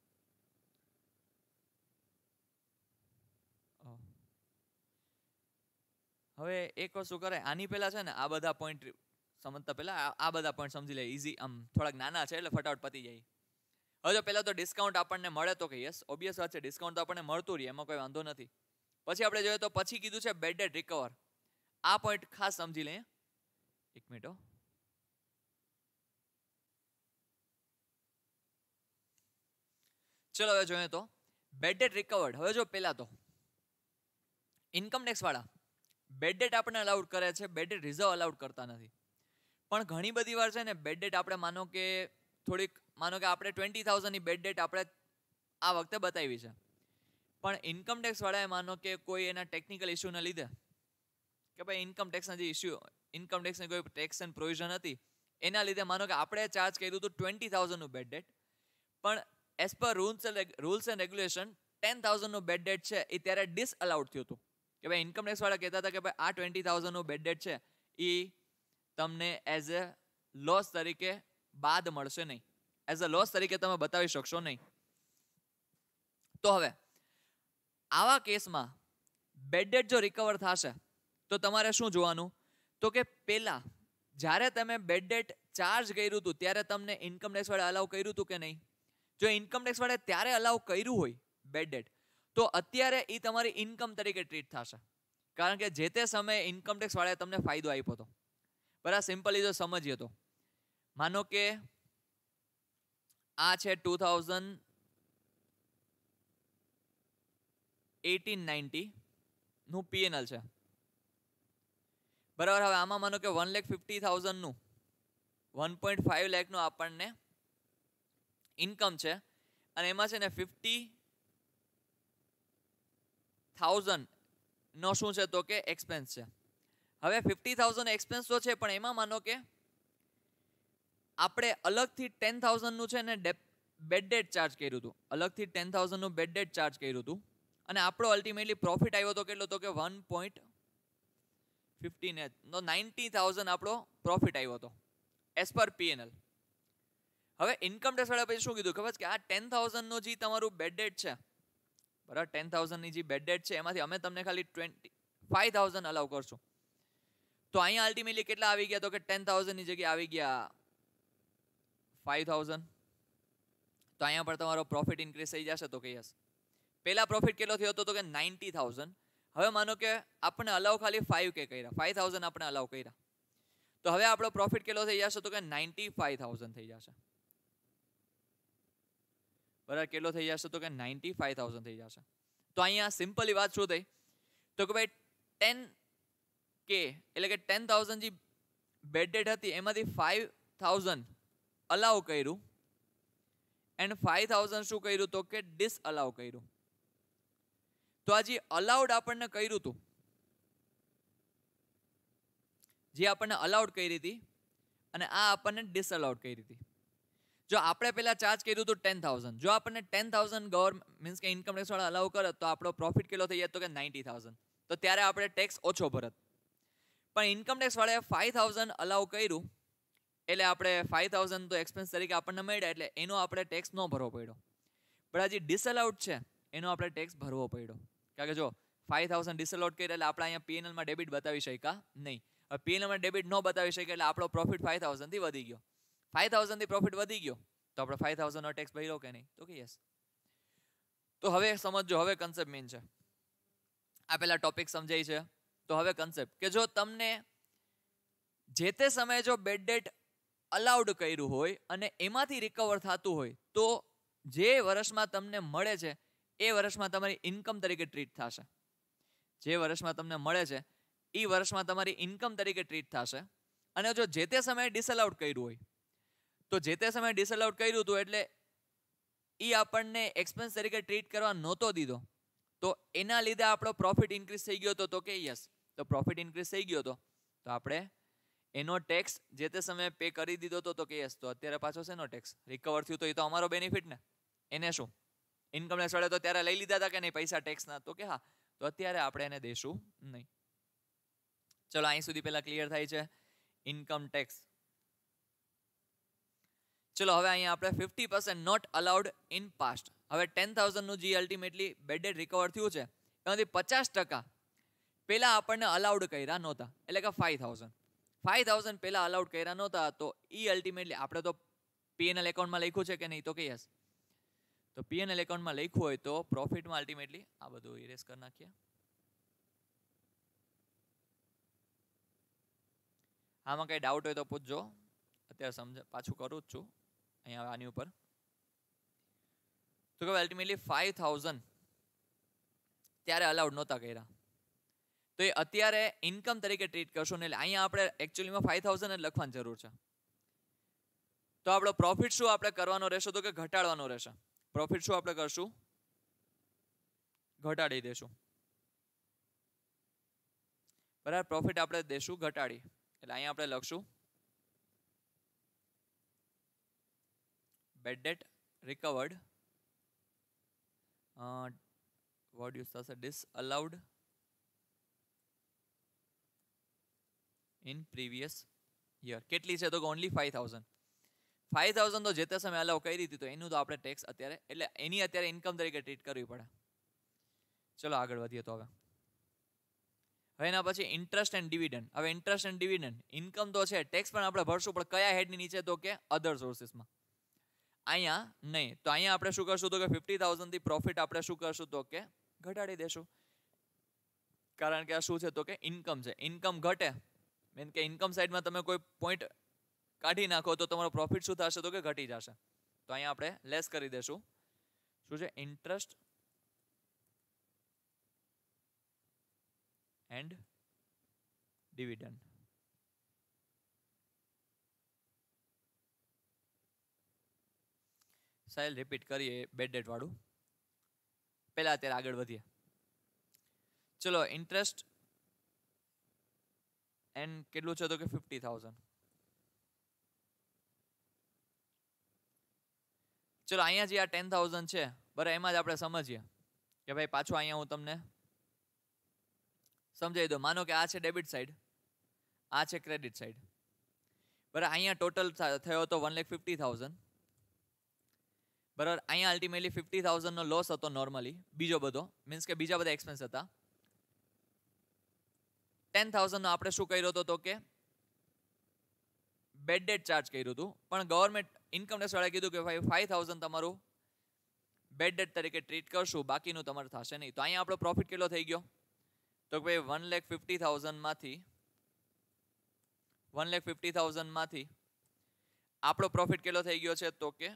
હવે એક વસ્તુ કરે આની પહેલાં છે ને આ બધા પોઈન્ટ સમજતા પહેલાં આ બધા પોઈન્ટ સમજી લે ઇઝી આમ થોડાક નાના છે એટલે ફટાફટ પતી જાય હવે જો પહેલાં તો ડિસ્કાઉન્ટ આપણને મળે તો કે યસ ઓબ્વિયસ વાત છે ડિસ્કાઉન્ટ તો આપણને મળતું રહીએ એમાં કોઈ વાંધો નથી પછી આપણે જોઈએ તો પછી કીધું છે બેડ ડેટ રિકવર આ પોઈન્ટ ખાસ સમજી લઈએ એક મિનિટો ચલો હવે જોઈએ તો બેડ ડેટ રિકવર્ડ હવે જો પહેલા તો ઇન્કમ ટેક્સવાળા બેડ ડેટ આપણે અલાઉડ કરે છે બેડેટ રિઝર્વ અલાઉડ કરતા નથી પણ ઘણી બધી વાર છે ને બેડ ડેટ આપણે માનો કે થોડીક માનો કે આપણે ટ્વેન્ટી થાઉઝન્ડની બેડ ડેટ આપણે આ વખતે બતાવી છે પણ ઇન્કમ ટેક્સવાળાએ માનો કે કોઈ એના ટેકનિકલ ઇસ્યુના લીધે કે ભાઈ ઇન્કમ ટેક્સના જે ઇસ્યુ ટેક્સની કોઈ ટેક્સ એન્ડ પ્રોવિઝન હતી એના લીધે માનો કે આપણે ચાર્જ કર્યું હતું ટ્વેન્ટી થાઉઝન્ડનું બેડ ડેટ પણ as per rules rules and regulation ten થાઉઝન્ડનું બેડ ડેટ છે એ ત્યારે ડિસઅલાઉડ થયું હતું કે ભાઈ ટેક્સવાળા કહેતા હતા કે ભાઈ આ ટ્વેન્ટી થાઉઝન્ડનું બેડ ડેટ છે એ તમને એઝ અ લોસ તરીકે બાદ મળશે નહીં એઝ અ લોસ તરીકે તમે બતાવી શકશો નહીં તો હવે આવા કેસમાં બેડડેટ જો રિકવર થશે તો તમારે શું જોવાનું તો કે પહેલાં જ્યારે તમે બેડડેટ ચાર્જ કર્યું હતું ત્યારે તમને ઇન્કમ ટેક્સવાળે અલાઉ કર્યું હતું કે નહીં જો ઇન્કમ ટેક્સવાળે ત્યારે અલાઉ કર્યું હોય બેડડેટ તો અત્યારે એ તમારી ઇન્કમ તરીકે ટ્રીટ થશે કારણ કે જે તે સમયે ઇન્કમ ટેક્સવાળાએ તમને ફાયદો આપ્યો હતો બરાબર સિમ્પલી જો સમજીએ તો માનો કે આ છે ટુ થાઉઝન્ડ એટીન નાઇન્ટીનું પીએનએલ છે બરાબર હવે આમાં માનો કે વન લેખ ફિફ્ટી થાઉઝન્ડનું વન પોઈન્ટ ફાઇવ લેખનું આપણને ઇન્કમ છે અને એમાં છે ને ફિફ્ટી થાઉઝન્ડનો શું છે તો કે એક્સપેન્સ છે હવે ફિફ્ટી થાઉઝન્ડ એક્સપેન્સ તો છે પણ એમાં માનો કે આપણે અલગથી ટેન થાઉઝન્ડનું છે ને બેડ ડેટ ચાર્જ કર્યું હતું અલગથી ટેન થાઉઝન્ડનું બેડ ડેટ ચાર્જ કર્યું હતું અને આપણો અલ્ટિમેટલી પ્રોફિટ આવ્યો હતો કેટલો તો કે વન પોઈન્ટ ફિફ્ટીન નો નાઇન્ટી થાઉઝન્ડ આપણો પ્રોફિટ આવ્યો હતો એઝ પર પીએનએલ હવે ઇન્કમ ટેક્સવાળા પછી શું કીધું ખબર કે આ ટેન થાઉઝન્ડનો જે તમારું બેડ ડેટ છે બરાબર ટેન થાઉઝન્ડની જે બેડ ડેટ છે એમાંથી અમે તમને ખાલી ટ્વેન્ટી ફાઈવ થાઉઝન્ડ અલાઉ કરશું તો અહીંયા અલ્ટિમેટલી કેટલા આવી ગયા તો કે ટેન થાઉઝન્ડની જગ્યાએ આવી ગયા ફાઈવ થાઉઝન્ડ તો અહીંયા પણ તમારો પ્રોફિટ ઇન્ક્રીઝ થઈ જશે તો કે યસ પહેલાં પ્રોફિટ કેટલો થયો હતો તો કે નાઇન્ટી થાઉઝન્ડ હવે માનો કે આપણે અલાઉ ખાલી ફાઇવ કે કર્યા ફાઇવ થાઉઝન્ડ આપણે અલાઉ કર્યા તો હવે આપણો પ્રોફિટ કેટલો થઈ જશે તો કે નાઇન્ટી ફાઇવ થાઉઝન્ડ થઈ જશે બરાબર કેટલો થઈ જશે તો કે નાઇન્ટી ફાઇવ થાઉઝન્ડ થઈ જશે તો અહીંયા સિમ્પલી વાત શું થઈ તો કે ભાઈ ટેન કે એટલે કે ટેન થાઉઝન્ડ જે બેડેડ હતી એમાંથી ફાઇવ થાઉઝન્ડ અલાઉ કર્યું એન્ડ ફાઇવ થાઉઝન્ડ શું કર્યું તો કે ડિસ અલાઉ કર્યું તો આ જે અલાઉડ આપણને કર્યું હતું જે આપણને અલાઉડ કરી હતી અને આ આપણને ડિસઅલાઉડ કરી હતી જો આપણે પહેલાં ચાર્જ કર્યું હતું ટેન થાઉઝન્ડ જો આપણને ટેન થાઉઝન્ડ ગવર્મેન્ટ મીન્સ કે ઇન્કમ ટેક્સવાળા અલાઉ કરે તો આપણો પ્રોફિટ કેટલો થઈ તો કે નાઇન્ટી થાઉઝન્ડ તો ત્યારે આપણે ટેક્સ ઓછો ભરત પણ ઇન્કમ ટેક્સવાળાએ ફાઇવ થાઉઝન્ડ અલાઉ કર્યું એટલે આપણે ફાઇવ થાઉઝન્ડ તો એક્સપેન્સ તરીકે આપણને મળ્યા એટલે એનો આપણે ટેક્સ ન ભરવો પડ્યો પણ આ જે ડિસઅલાઉડ છે એનો આપણે ટેક્સ ભરવો પડ્યો કારણ કે જો ફાઇવ થાઉઝન્ડ ડિસલોટ કરી એટલે આપણે અહીંયા પીએનએલમાં ડેબિટ બતાવી શક્યા નહીં હવે પીએનએલમાં ડેબિટ ન બતાવી શકીએ એટલે આપણો પ્રોફિટ ફાઇવ થાઉઝન્ડથી વધી ગયો ફાઇવ થાઉઝન્ડથી પ્રોફિટ વધી ગયો તો આપણે ફાઇવ થાઉઝન્ડનો ટેક્સ ભર્યો કે નહીં તો કે યસ તો હવે સમજો હવે કન્સેપ્ટ મેન છે આ પહેલાં ટોપિક સમજાય છે તો હવે કન્સેપ્ટ કે જો તમને જે તે સમયે જો બેડ ડેટ અલાઉડ કર્યું હોય અને એમાંથી રિકવર થતું હોય તો જે વર્ષમાં તમને મળે છે એ વર્ષમાં તમારી ઇન્કમ તરીકે ટ્રીટ થશે જે વર્ષમાં તમને મળે છે એ વર્ષમાં તમારી ઇન્કમ તરીકે ટ્રીટ થશે અને જો જે તે સમયે ડિસઅલાઉટ કર્યું હોય તો જે તે સમયે ડિસઅલાઉડ કર્યું હતું એટલે એ આપણને એક્સપેન્સ તરીકે ટ્રીટ કરવા નહોતો દીધો તો એના લીધે આપણો પ્રોફિટ ઇન્ક્રીઝ થઈ ગયો હતો તો કે યસ તો પ્રોફિટ ઇન્ક્રીઝ થઈ ગયો હતો તો આપણે એનો ટેક્સ જે તે સમયે પે કરી દીધો હતો તો કે યસ તો અત્યારે પાછો શેનો ટેક્સ રિકવર થયું તો એ તો અમારો બેનિફિટ ને એને શું ઇન્કમ ટેક્સ વાળા તો ત્યારે લઈ લીધા હતા કે નહીં પૈસા ટેક્સના તો કે હા તો અત્યારે આપણે એને દેશું નહીં ચલો અહીં સુધી પહેલાં ક્લિયર થાય છે ઇન્કમ ટેક્સ ચલો હવે અહીંયા આપણે fifty percent not allowed in past હવે ટેન થાઉઝન્ડનું જે અલ્ટિમેટલી બેડેડ રિકવર થયું છે એમાંથી પચાસ ટકા પહેલાં આપણને અલાઉડ કર્યા નહોતા એટલે કે ફાઇવ થાઉઝન્ડ ફાઇવ થાઉઝન્ડ પહેલાં અલાઉડ કર્યા નહોતા તો એ e અલ્ટિમેટલી આપણે તો પીએનએલ એકાઉન્ટમાં લખ્યું છે કે નહીં તો કે યસ તો પીએનએલ એકાઉન્ટમાં લખ્યું હોય તો પ્રોફિટમાં અલ્ટિમેટલી આ બધું ઇરેઝ કરી નાખીએ આમાં કંઈ ડાઉટ હોય તો પૂછજો અત્યારે સમજ પાછું કરું જ છું અહીંયા આની ઉપર તો કે અલ્ટિમેટલી ફાઇવ થાઉઝન્ડ ત્યારે અલાઉડ નહોતા કર્યા તો એ અત્યારે ઇન્કમ તરીકે ટ્રીટ કરશું એટલે અહીંયા આપણે એકચ્યુઅલીમાં ફાઈવ થાઉઝન્ડ જ લખવાની જરૂર છે તો આપણો પ્રોફિટ શું આપણે કરવાનો રહેશે તો કે ઘટાડવાનો રહેશે પ્રોફિટ શું આપણે કરશું ઘટાડી દેશું બરાબર પ્રોફિટ આપણે દેશું ઘટાડી એટલે અહીંયા આપણે લખશું bad debt recovered what is થશે disallowed in previous year કેટલી છે તો only five thousand five thousand તો જે તે સમયે અલાઉ કરી દીધી તો એનું તો આપણે ટેક્સ અત્યારે એટલે એની અત્યારે ઇન્કમ તરીકે ટ્રીટ કરવી પડે ચલો આગળ વધીએ તો હવે હવે એના પછી ઇન્ટરેસ્ટ એન્ડ ડિવિડન્ડ હવે ઇન્ટરેસ્ટ એન્ડ ડિવિડન્ડ ઇન્કમ તો છે ટેક્સ પણ આપણે ભરશું પણ કયા હેડની નીચે તો કે અધર સોર્સિસમાં અહીંયા નહીં તો અહીંયા આપણે શું કરશું તો કે ફિફ્ટી થાઉઝન્ડથી પ્રોફિટ આપણે શું કરશું તો કે ઘટાડી દેશું કારણ કે આ શું છે તો કે ઇન્કમ છે ઇન્કમ ઘટે મીન કે ઇન્કમ સાઈડમાં તમે કોઈ પોઈન્ટ કાઢી નાખો તો તમારો પ્રોફિટ શું થશે તો કે ઘટી જશે તો અહીંયા આપણે લેસ કરી દેશું શું છે ઇન્ટરેસ્ટ એન્ડ ડિવિડન્ડ સાહેબ રિપીટ કરીએ બેડ ડેટ વાળું પહેલા અત્યારે આગળ વધીએ ચલો ઇન્ટરેસ્ટ એન્ડ કેટલું છે તો કે ફિફ્ટી થાઉઝન્ડ ચલો અહીંયા જે આ ટેન થાઉઝન્ડ છે બરાબર એમાં જ આપણે સમજીએ કે ભાઈ પાછો અહીંયા હું તમને સમજાવી દઉં માનો કે આ છે ડેબિટ સાઈડ આ છે ક્રેડિટ સાઈડ બરાબર અહીંયા ટોટલ થયો હતો વન લેખ ફિફ્ટી થાઉઝન્ડ બરાબર અહીંયા અલ્ટિમેટલી ફિફ્ટી થાઉઝન્ડનો લોસ હતો નોર્મલી બીજો બધો મીન્સ કે બીજા બધા એક્સપેન્સ હતા ટેન થાઉઝન્ડનો આપણે શું કર્યો હતો તો કે બેડ ડેટ ચાર્જ કર્યું હતું પણ ગવર્મેન્ટ ઇન્કમટેક્સવાળાએ કીધું કે ભાઈ ફાઈવ થાઉઝન્ડ તમારું બેડ ડેટ તરીકે ટ્રીટ કરશું બાકીનું તમારે થશે નહીં તો અહીંયા આપણો પ્રોફિટ કેટલો થઈ ગયો તો કે ભાઈ વન લેખ ફિફ્ટી થાઉઝન્ડમાંથી વન લેખ ફિફ્ટી થાઉઝન્ડમાંથી આપણો પ્રોફિટ કેટલો થઈ ગયો છે તો કે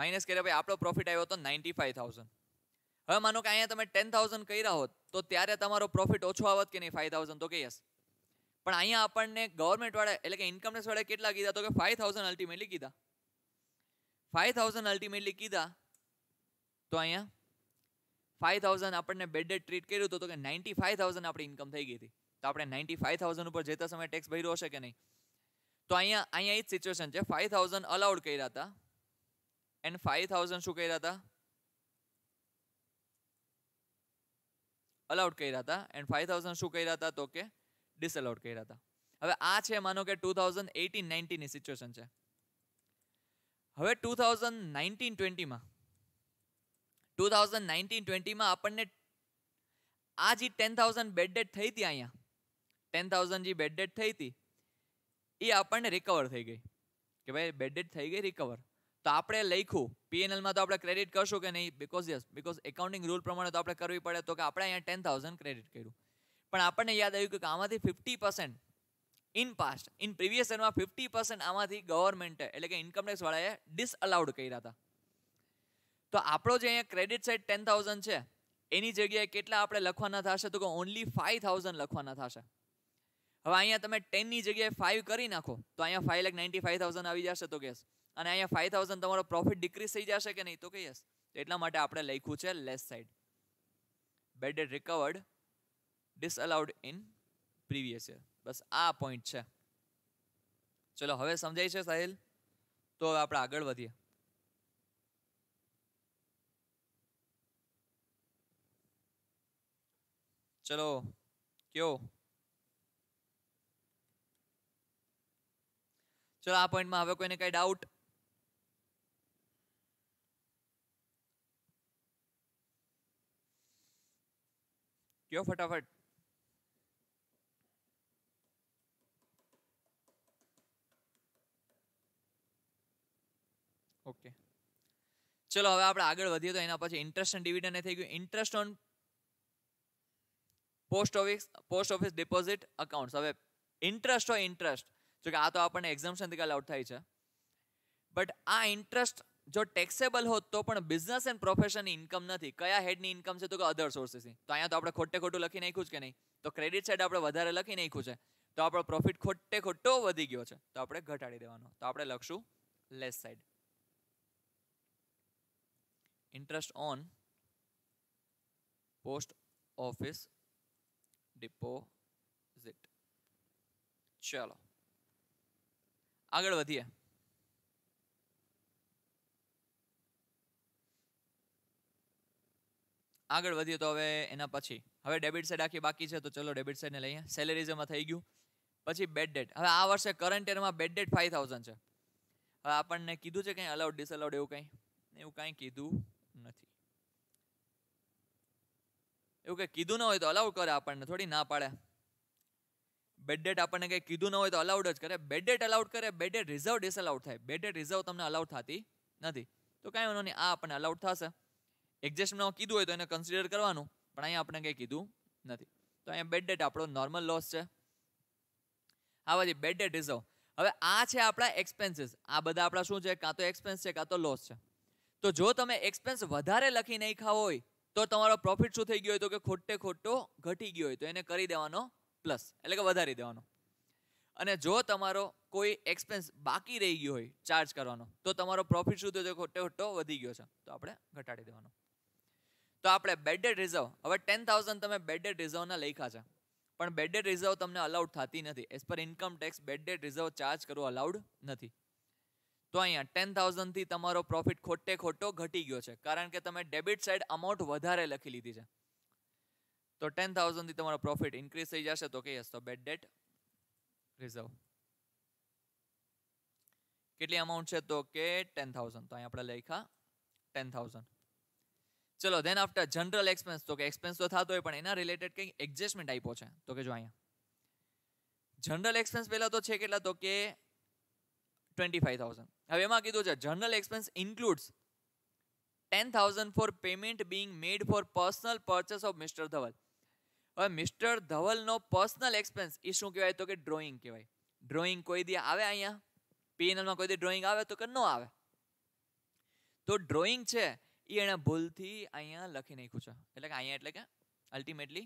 માઇનસ કર્યા ભાઈ આપણો પ્રોફિટ આવ્યો હતો નાઇન્ટી ફાઈવ થાઉઝન્ડ હવે માનો કે અહીંયા તમે ટેન થાઉઝન્ડ કર્યા હોત તો ત્યારે તમારો પ્રોફિટ ઓછો આવત કે નહીં ફાઈવ થાઉઝન્ડ તો કે યસ પણ અહીંયા આપણને ગવર્મેન્ટવાળા એટલે કે ઇન્કમ વાળા કેટલા કીધા તો કે ફાઈવ થાઉઝન્ડ અલ્ટિમેટલી કીધા ફાઈવ થાઉઝન્ડ અલ્ટિમેટલી કીધા તો અહીંયા ફાઈવ થાઉઝન્ડ આપણને બેડેડ ટ્રીટ કર્યું હતું તો કે નાઇન્ટી ફાઈવ થાઉઝન્ડ આપણી ઇન્કમ થઈ ગઈ હતી તો આપણે નાઇન્ટી ફાઈવ થાઉઝન્ડ ઉપર જતા સમયે ટેક્સ ભર્યો હશે કે નહીં તો અહીંયા અહીંયા એ જ સિચ્યુએશન છે ફાઈવ થાઉઝન્ડ અલાઉડ કર્યા હતા એન્ડ ફાઈવ થાઉઝન્ડ શું કર્યા હતા અલાઉડ કર્યા હતા એન્ડ ફાઇવ થાઉઝન્ડ શું કર્યા હતા તો કે ડિસઅલાઉડ કર્યા હતા હવે આ છે માનો કે ટુ થાઉઝન્ડ એટીન નાઇન્ટીનની સિચ્યુએશન છે હવે ટુ થાઉઝન્ડ નાઇન્ટીન ટ્વેન્ટીમાં ટુ થાઉઝન્ડ નાઇન્ટીન ટ્વેન્ટીમાં આપણને આ જે ટેન થાઉઝન્ડ બેડ ડેટ થઈ હતી અહીંયા ટેન થાઉઝન્ડ જે બેડ ડેટ થઈ હતી એ આપણને રિકવર થઈ ગઈ કે ભાઈ બેડ ડેટ થઈ ગઈ રિકવર તો આપણે લખ્યું પીએનએલમાં તો આપણે ક્રેડિટ કરશું કે નહીં because yes because accounting rule પ્રમાણે તો આપણે કરવી પડે તો કે આપણે અહીંયા ટેન થાઉઝન્ડ ક્રેડિટ કર્યું પણ આપણને યાદ આવ્યું કે આમાંથી fifty percent in past in previous યરમાં ફિફ્ટી પર્સન્ટ આમાંથી ગવર્મેન્ટે એટલે કે ઇન્કમટેક્સવાળાએ ડિસઅલાઉડ કર્યા હતા તો આપણો જે અહીંયા ક્રેડિટ સાઇડ ટેન થાઉઝન્ડ છે એની જગ્યાએ કેટલા આપણે લખવાના થશે તો કે ઓનલી ફાઇવ થાઉઝન્ડ લખવાના થશે હવે અહીંયા તમે ટેનની જગ્યાએ ફાઇવ કરી નાખો તો અહીંયા five lakh ninety five thousand આવી જશે તો કેસ અને અહીંયા ફાઈવ થાઉઝન્ડ તમારો પ્રોફિટ ડિક્રીઝ થઈ જશે કે નહીં તો કે યસ એટલા માટે આપણે લખ્યું છે less side bad debt recovered disallowed in previous year બસ આ પોઈન્ટ છે ચલો હવે સમજાય છે સાહેલ તો હવે આપણે આગળ વધીએ ચલો કયો ચલો આ પોઈન્ટમાં હવે કોઈને કઈ ડાઉટ કયો ફટાફટ ઓકે ચલો હવે આપણે આગળ વધીએ તો એના પછી ઇન્ટરેસ્ટ ઓન ડિવિડન્ડ થઈ ગયું interest on post office post office deposit accounts હવે ઇન્ટરેસ્ટ હોય ઇન્ટરેસ્ટ જોકે આ તો આપણને એક્ઝામ્શન થી કાલે આઉટ થાય છે બટ આ ઇન્ટરેસ્ટ જો ટેક્સેબલ હોત તો પણ બિઝનેસ એન્ડ પ્રોફેશનની ઇન્કમ નથી કયા હેડની ઇન્કમ છે તો કે અધર સોર્સિસની તો અહીંયા તો આપણે ખોટે ખોટું લખી નાખ્યું છે કે નહીં તો ક્રેડિટ સાઈડ આપણે વધારે લખી નાખ્યું છે તો આપણો પ્રોફિટ ખોટે ખોટો વધી ગયો છે તો આપણે ઘટાડી દેવાનો તો આપણે લખશું less side interest on post office deposit ચલો આગળ વધીએ આગળ વધીએ તો હવે એના પછી હવે ડેબિટ સાઈડ આખી બાકી છે તો ચલો ડેબિટ સાઈડને લઈએ સેલેરીઝમાં થઈ ગયું પછી બેડ ડેટ હવે આ વર્ષે કરંટ યરમાં બેડ ડેટ ફાઈવ થાઉઝન્ડ છે હવે આપણને કીધું છે કંઈ અલાઉડ ડિસઅલાઉડ એવું કંઈ એવું કાંઈ કીધું નથી એવું કંઈ કીધું ન હોય તો અલાઉડ કરે આપણને થોડી ના પાડે બેડ ડેટ આપણને કંઈ કીધું ન હોય તો અલાઉડ જ કરે બેડ ડેટ અલાઉડ કરે બેડ ડેટ રિઝર્વ ડિસઅલાઉડ થાય બેડ ડેટ રિઝર્વ તમને અલાઉડ થતી નથી તો કાંઈ વાંધો નહીં આ આપણને અલાઉડ થશે એક્ઝેસ્ટમાં કીધું હોય તો એને કન્સિડર કરવાનું પણ અહીંયા આપણે કંઈ કીધું નથી તો અહીંયા બેડ ડેટ આપણો નોર્મલ લોસ છે આ બધી બેડ ડેટ રિઝર્વ હવે આ છે આપણા એક્સપેન્સીસ આ બધા આપણા શું છે કાં તો એક્સપેન્સ છે કાં તો લોસ છે તો જો તમે એક્સપેન્સ વધારે લખી નહીં ખાવો હોય તો તમારો પ્રોફિટ શું થઈ ગયો હોય તો કે ખોટે ખોટો ઘટી ગયો હોય તો એને કરી દેવાનો પ્લસ એટલે કે વધારી દેવાનો અને જો તમારો કોઈ એક્સપેન્સ બાકી રહી ગયો હોય ચાર્જ કરવાનો તો તમારો પ્રોફિટ શું થયો ખોટે ખોટો વધી ગયો છે તો આપણે ઘટાડી દેવાનો તો આપણે બેડેડ રિઝર્વ હવે ટેન થાઉઝન્ડ તમે બેડેડ રિઝર્વના લખ્યા છે પણ બેડેડ રિઝર્વ તમને અલાઉડ થતી નથી as per income tax bad debt reserve charge કરવું અલાઉડ નથી તો અહીંયા ટેન થાઉઝન્ડથી તમારો પ્રોફિટ ખોટે ખોટો ઘટી ગયો છે કારણ કે તમે ડેબિટ સાઇડ અમાઉન્ટ વધારે લખી લીધી છે તો ટેન થાઉઝન્ડથી તમારો પ્રોફિટ ઇન્ક્રીઝ થઈ જશે તો કહીએ તો બેડ ડેટ રિઝર્વ કેટલી અમાઉન્ટ છે તો કે ટેન થાઉઝન્ડ તો અહીંયા આપણે લખ્યા ટેન થાઉઝન્ડ ચલો ધેન આફ્ટર જનરલ એક્સપેન્સ તો કે એક્સપેન્સ તો થતો હોય પણ એના રિલેટેડ કંઈક એડજસ્ટમેન્ટ આપ્યો છે તો કે જો અહીંયા જનરલ એક્સપેન્સ પહેલાં તો છે કેટલા તો કે ટ્વેન્ટી ફાઈવ થાઉઝન્ડ હવે એમાં કીધું છે general expense includes ten thousand for payment being made for personal purchase of mister Dhaval હવે મિસ્ટર ધવલનો પર્સનલ એક્સપેન્સ એ શું કહેવાય તો કે ડ્રોઈંગ કહેવાય ડ્રોઈંગ કોઈ દી આવે અહીંયા પીએનએલમાં કોઈ દી ડ્રોઈંગ આવે તો કે ન આવે તો ડ્રોઈંગ છે એ એણે ભૂલથી અહીંયા લખી નાખ્યું છે એટલે કે અહીંયા એટલે કે અલ્ટિમેટલી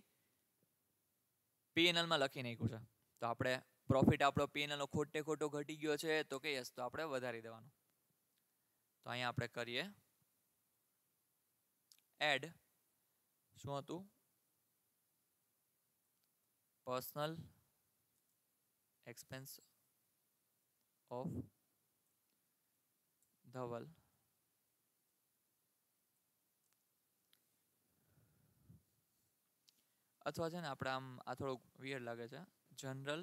પીએનએલમાં લખી નાખ્યું છે તો આપણે પ્રોફિટ આપણો પીએનએલનો ખોટે ખોટો ઘટી ગયો છે તો કે યસ તો આપણે વધારી દેવાનું તો અહીંયા આપણે કરીએ એડ શું હતું પર્સનલ એક્સપેન્સ ઓફ ધવલ અથવા છે ને આપણે આમ આ થોડુંક વિયર લાગે છે general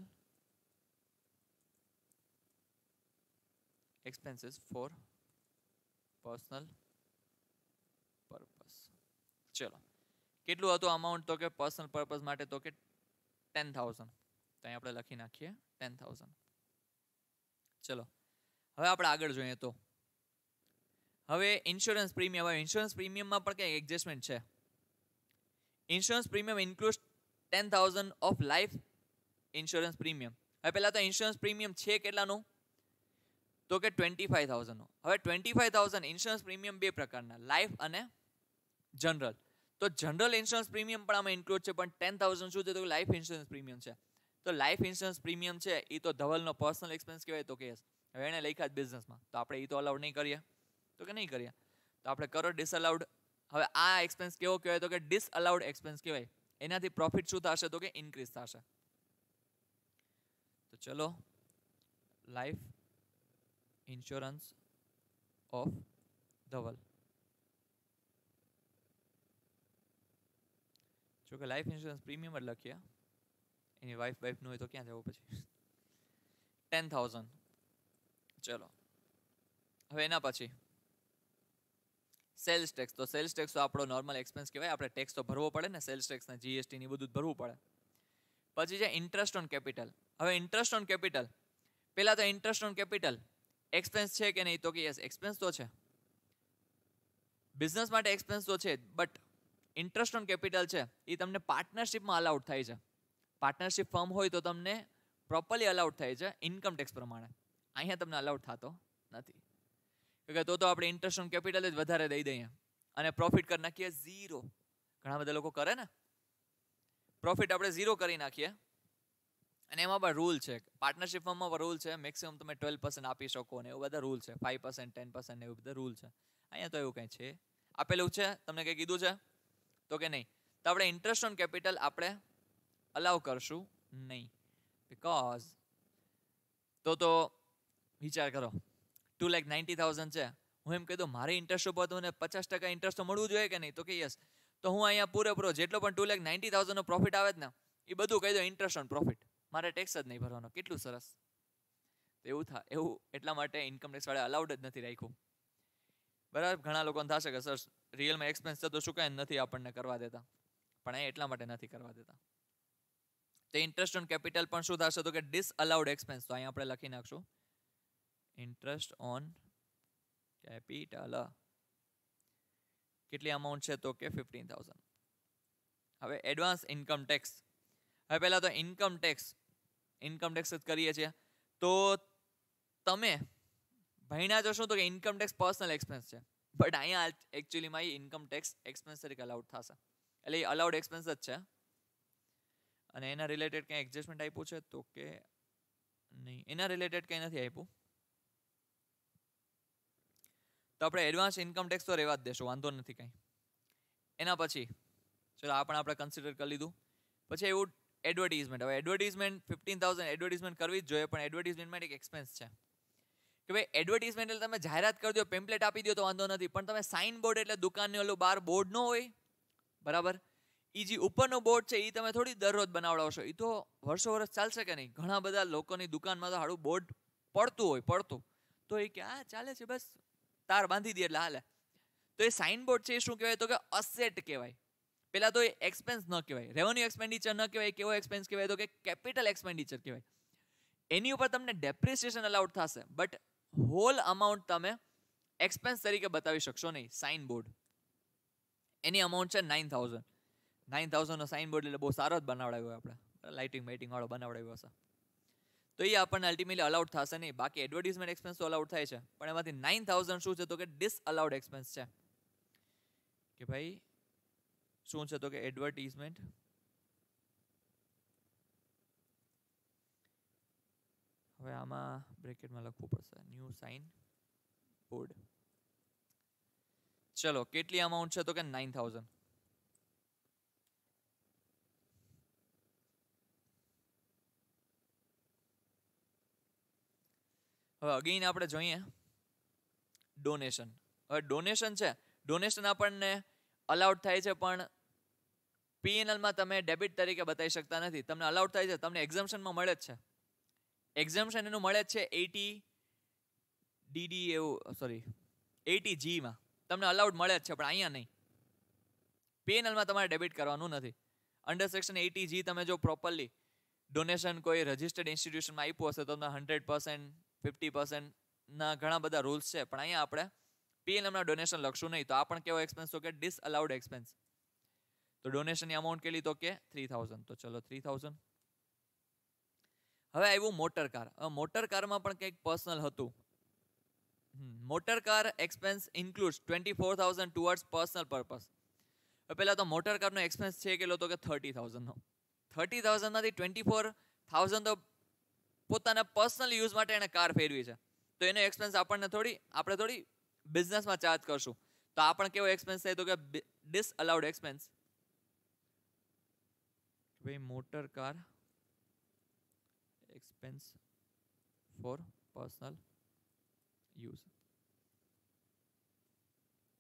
expenses for personal purpose ચલો કેટલું હતું અમાઉન્ટ તો કે પર્સનલ પર્પસ માટે તો કે ટેન થાઉઝન્ડ તો અહીં આપણે લખી નાખીએ ટેન થાઉઝન્ડ ચલો હવે આપણે આગળ જોઈએ તો હવે ઇન્સ્યોરન્સ પ્રીમિયમ હવે ઇન્સ્યોરન્સ પ્રીમિયમમાં પણ કંઈક એડજસ્ટમેન્ટ છે insurance premium include ten thousand of life insurance premium હવે પહેલાં તો ઇન્સ્યોરન્સ પ્રીમિયમ છે કેટલાનું તો કે ટ્વેન્ટી ફાઈવ થાઉઝન્ડનો હવે twenty five thousand insurance premium બે પ્રકારના લાઈફ અને જનરલ તો જનરલ ઇન્સ્યોરન્સ પ્રીમિયમ પણ આમાં ઇન્ક્લુડ છે પણ ટેન થાઉઝન્ડ શું છે તો લાઈફ ઇન્સ્યોરન્સ પ્રીમિયમ છે તો લાઈફ ઇન્સ્યોરન્સ પ્રીમિયમ છે એ તો ધવલનો પર્સનલ એક્સપેન્સ કહેવાય તો કે હવે એણે લખ્યા જ બિઝનેસમાં તો આપણે એ તો અલાઉડ નહીં કરીએ તો કે નહીં કરીએ તો આપણે કરો ડિસઅલાઉડ હવે આ એક્સપેન્સ કેવો કહેવાય તો કે ડિસઅલાઉડ એક્સપેન્સ કહેવાય એનાથી પ્રોફિટ શું થશે તો કે ઇન્ક્રીઝ થશે તો ચલો લાઈફ ઇન્સ્યોરન્સ ઓફ ધવલ જોકે લાઈફ ઇન્સ્યોરન્સ પ્રીમિયમ જ લખીએ એની વાઈફ વાઈફનું હોય તો ક્યાં જવું પછી ટેન થાઉઝન્ડ ચલો હવે એના પછી સેલ્સ ટેક્સ તો સેલ્સ ટેક્સ તો આપણો નોર્મલ એક્સપેન્સ કહેવાય આપણે ટેક્સ તો ભરવો પડે ને સેલ્સ ટેક્સ ને જીએસટી ને બધું જ ભરવું પડે પછી છે ઇન્ટરેસ્ટ ઓન કેપિટલ હવે ઇન્ટરેસ્ટ ઓન કેપિટલ પહેલાં તો ઇન્ટરેસ્ટ ઓન કેપિટલ એક્સપેન્સ છે કે નહીં તો કે યસ એક્સપેન્સ તો છે બિઝનેસ માટે એક્સપેન્સ તો છે બટ ઇન્ટરેસ્ટ ઓન કેપિટલ છે એ તમને પાર્ટનરશિપમાં અલાઉડ થાય છે પાર્ટનરશિપ ફર્મ હોય તો તમને પ્રોપરલી અલાઉડ થાય છે ઇન્કમ ટેક્સ પ્રમાણે અહીંયા તમને અલાઉડ થતો નથી કે તો તો આપણે ઇન્ટરેસ્ટ ઓન કેપિટલ જ વધારે દઈ દઈએ અને પ્રોફિટ કરી નાખીએ ઝીરો ઘણા બધા લોકો કરે ને પ્રોફિટ આપણે ઝીરો કરી નાખીએ અને એમાં પણ રૂલ છે પાર્ટનરશિપમાં પણ રૂલ છે મેક્સિમમ તમે ટ્વેલ્વ પર્સન્ટ આપી શકો ને એવું બધા રૂલ છે ફાઈવ પર્સન્ટ ટેન પર્સન્ટ એવું બધા રૂલ છે અહીંયા તો એવું કંઈ છે આપેલું છે તમને કંઈ કીધું છે તો કે નહીં તો આપણે ઇન્ટરેસ્ટ ઓન કેપિટલ આપણે અલાઉ કરશું નહીં બિકોઝ તો તો વિચાર કરો ટુ લેક નાઇન્ટી થાઉઝન્ડ છે હું એમ કહી દઉં મારે ઇન્ટરેસ્ટ ઉપર હતો અને પચાસ ટકા ઇન્ટરેસ્ટ તો મળવું જોઈએ કે નહીં તો કે યસ તો હું અહીંયા પૂરેપૂરો જેટલો પણ ટુ લેક નાઇન્ટી થાઉઝન્ડનો પ્રોફિટ આવે જ ને એ બધું કહી દો ઇન્ટરેસ્ટ ઓન પ્રોફિટ મારે ટેક્સ જ નહીં ભરવાનો કેટલું સરસ તો એવું થાય એવું એટલા માટે ઇન્કમ ટેક્સવાળા અલાઉડ જ નથી રાખ્યું બરાબર ઘણા લોકોને થશે કે સર રિયલમાં એક્સપેન્સ છે તો શું કાંઈ નથી આપણને કરવા દેતા પણ એ એટલા માટે નથી કરવા દેતા તો ઇન્ટરેસ્ટ ઓન કેપિટલ પણ શું થશે તો કે ડિસઅલાઉડ એક્સપેન્સ તો અહીંયા આપણે લખી નાખશું ઇન્ટરેસ્ટ ઓન કેપિટલ કેટલી અમાઉન્ટ છે તો કે ફિફ્ટીન થાઉઝન્ડ હવે એડવાન્સ ઇન્કમ ટેક્સ હવે પહેલાં તો ઇન્કમ ટેક્સ ઇન્કમ ટેક્સ જ કરીએ છીએ તો તમે ભણ્યા જોશો તો કે ઇન્કમ ટેક્સ પર્સનલ એક્સપેન્સ છે બટ અહીંયા એકચ્યુઅલીમાં એ ઇન્કમ ટેક્સ એક્સપેન્સ તરીકે અલાઉડ થશે એટલે એ અલાઉડ એક્સપેન્સ જ છે અને એના રિલેટેડ કંઈ એડજસ્ટમેન્ટ આપ્યું છે તો કે નહીં એના રિલેટેડ કંઈ નથી આપ્યું તો આપણે એડવાન્સ ઇન્કમ ટેક્સ તો રહેવા જ દેશું વાંધો નથી કાંઈ એના પછી ચલો આ પણ આપણે કન્સિડર કરી લીધું પછી એવું એડવર્ટીઝમેન્ટ હવે એડવર્ટીઝમેન્ટ ફિફ્ટીન થાઉઝન્ડ એડવર્ટીઝમેન્ટ કરવી જ જોઈએ પણ એડવર્ટીઝમેન્ટમાં એક એક્સપેન્સ છે કે ભાઈ એડવર્ટીઝમેન્ટ એટલે તમે જાહેરાત કરી દો પેમ્પલેટ આપી દો તો વાંધો નથી પણ તમે સાઇન બોર્ડ એટલે દુકાનની ઓલું બહાર બોર્ડ ન હોય બરાબર એ જે ઉપરનો બોર્ડ છે એ તમે થોડી દરરોજ બનાવડાવશો એ તો વર્ષો વર્ષ ચાલશે કે નહીં ઘણા બધા લોકોની દુકાનમાં તો હાડું બોર્ડ પડતું હોય પડતું તો એ કે આ ચાલે છે બસ તાર બાંધી દે એટલે હાલે તો એ સાઇન બોર્ડ છે એ શું કહેવાય તો કે અસેટ કહેવાય પહેલાં તો એ એક્સપેન્સ ન કહેવાય રેવન્યુ એક્સપેન્ડિચર ન કહેવાય કેવો એક્સપેન્સ કહેવાય તો કે કેપિટલ એક્સપેન્ડિચર કહેવાય એની ઉપર તમને ડેપ્રિસિએશન અલાઉડ થશે બટ હોલ અમાઉન્ટ તમે એક્સપેન્સ તરીકે બતાવી શકશો નહીં સાઇન બોર્ડ એની અમાઉન્ટ છે નાઇન થાઉઝન્ડ નાઇન થાઉઝન્ડનો સાઇન બોર્ડ એટલે બહુ સારો જ બનાવડાવ્યો આપણે લાઇટિંગ બાઇટિંગ વાળો બનાવડાવ્યો હશે તો એ આપણને અલ્ટિમેટલી અલાઉડ થશે નહીં બાકી એડવર્ટિઝમેન્ટ એક્સપેન્સ તો અલાઉડ થાય છે પણ એમાંથી નાઇન થાઉઝન્ડ શું છે તો કે ડિસઅલાઉડ એક્સપેન્સ છે કે ભાઈ શું છે તો કે એડવર્ટિઝમેન્ટ હવે આમાં બ્રેકેટમાં લખવું પડશે ન્યૂ સાઇન બોર્ડ ચલો કેટલી અમાઉન્ટ છે તો કે નાઇન થાઉઝન્ડ હવે અગેઇન આપણે જોઈએ ડોનેશન હવે ડોનેશન છે ડોનેશન આપણને અલાઉડ થાય છે પણ પીએનએલમાં તમે ડેબિટ તરીકે બતાવી શકતા નથી તમને અલાઉડ થાય છે તમને એક્ઝામ્શનમાં મળે જ છે એક્ઝામ્શન એનું મળે જ છે એટી ડીડી એવું સોરી એટી જીમાં તમને અલાઉડ મળે જ છે પણ અહીંયા નહીં પીએનએલમાં તમારે ડેબિટ કરવાનું નથી અંડર સેક્શન એટી જી તમે જો પ્રોપરલી ડોનેશન કોઈ રજિસ્ટર્ડ ઇન્સ્ટિટ્યુશનમાં આપ્યું હશે તો તમને હંડ્રેડ પર્સન્ટ ફિફ્ટી પર્સન્ટના ઘણા બધા રૂલ્સ છે પણ અહીંયા આપણે પીએનએમના ડોનેશન લખશું નહીં તો આ પણ કેવો એક્સપેન્સ તો કે ડિસઅલાઉડ એક્સપેન્સ તો ડોનેશનની અમાઉન્ટ કેટલી તો કે થ્રી થાઉઝન્ડ તો ચલો થ્રી થાઉઝન્ડ હવે આવ્યું મોટર કાર મોટર કારમાં પણ કંઈક પર્સનલ હતું motor car expense include twenty four thousand towards personal purpose પહેલાં તો મોટર કારનો એક્સપેન્સ છે કેટલો તો કે થર્ટી થાઉઝન્ડનો થર્ટી થાઉઝન્ડમાંથી ટ્વેન્ટી ફોર થાઉઝન્ડ તો પોતાના પર્સનલ યુઝ માટે એણે કાર ફેરવી છે તો એનો એક્સપેન્સ આપણને થોડી આપણે થોડી બિઝનેસમાં ચાર્જ કરશું તો આપણે કેવો એક્સપેન્સ થાય તો કે ડિસ અલાઉડ એક્સપેન્સ ભાઈ motor car expense for personal use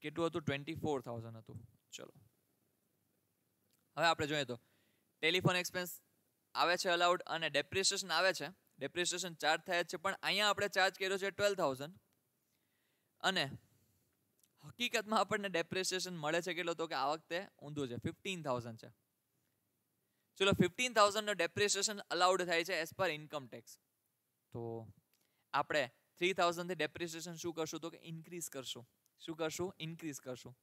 કેટલું હતું ટ્વેન્ટી ફોર થાઉઝન્ડ હતું ચલો હવે આપણે જોઈએ તો ટેલિફોન એક્સપેન્સ આવે છે અલાઉડ અને ડેપ્રિસિએશન આવે છે ડેપ્રિસિએશન ચાર્જ થાય છે પણ અહીંયા આપણે ચાર્જ કર્યો છે ટ્વેલ્વ થાઉઝન્ડ અને હકીકતમાં આપણને ડેપ્રિસિએશન મળે છે કેટલો તો કે આ વખતે ઊંધું છે ફિફ્ટીન થાઉઝન્ડ છે ચલો ફિફ્ટીન થાઉઝન્ડનો ડેપ્રિસિએશન અલાઉડ થાય છે એઝ પર ઇન્કમ ટેક્સ તો આપણે થ્રી થાઉઝન્ડથી ડેપ્રિસિએશન શું કરશું તો કે ઇન્ક્રીઝ કરશું શું કરશું ઇન્ક્રીઝ કરશું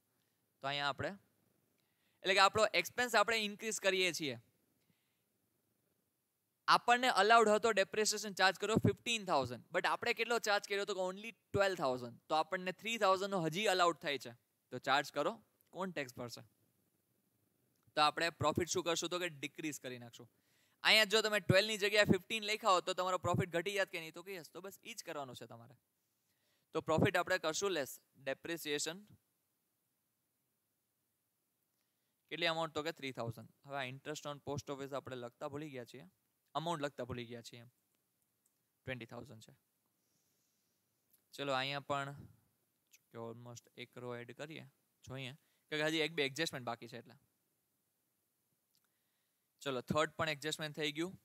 તો અહીંયા આપણે એટલે કે આપણો એક્સપેન્સ આપણે ઇન્ક્રીઝ કરીએ છીએ આપણને અલાઉડ હતો ડેપ્રિસિએશન ચાર્જ કર્યો ફિફ્ટીન થાઉઝન્ડ બટ આપણે કેટલો ચાર્જ કર્યો હતો કે ઓનલી ટ્વેલ્વ થાઉઝન્ડ તો આપણને થ્રી થાઉઝન્ડનો હજી અલાઉડ થાય છે તો ચાર્જ કરો કોણ ટેક્સ ભરશે તો આપણે પ્રોફિટ શું કરશું તો કે ડિક્રીઝ કરી નાખશું અહીંયા જો તમે ટ્વેલ્વની જગ્યાએ ફિફ્ટીન લખ્યા હો તો તમારો પ્રોફિટ ઘટી જાત કે નહીં તો કહીશ તો બસ એ જ કરવાનું છે તમારે તો પ્રોફિટ આપણે કરશું લેસ ડેપ્રિસિએશન કેટલી અમાઉન્ટ તો કે થ્રી થાઉઝન્ડ હવે ઇન્ટરેસ્ટ ઓન પોસ્ટ ઓફિસ આપણે લખતા ભૂલી ગયા છીએ અમાઉન્ટ લખતા ભૂલી ગયા છીએ એમ ટ્વેન્ટી થાઉઝન્ડ છે ચલો અહીંયા પણ ઓલમોસ્ટ એક રો એડ કરીએ જોઈએ કે હજી એક બે એડજસ્ટમેન્ટ બાકી છે એટલે ચલો થર્ડ પણ એડજસ્ટમેન્ટ થઈ ગયું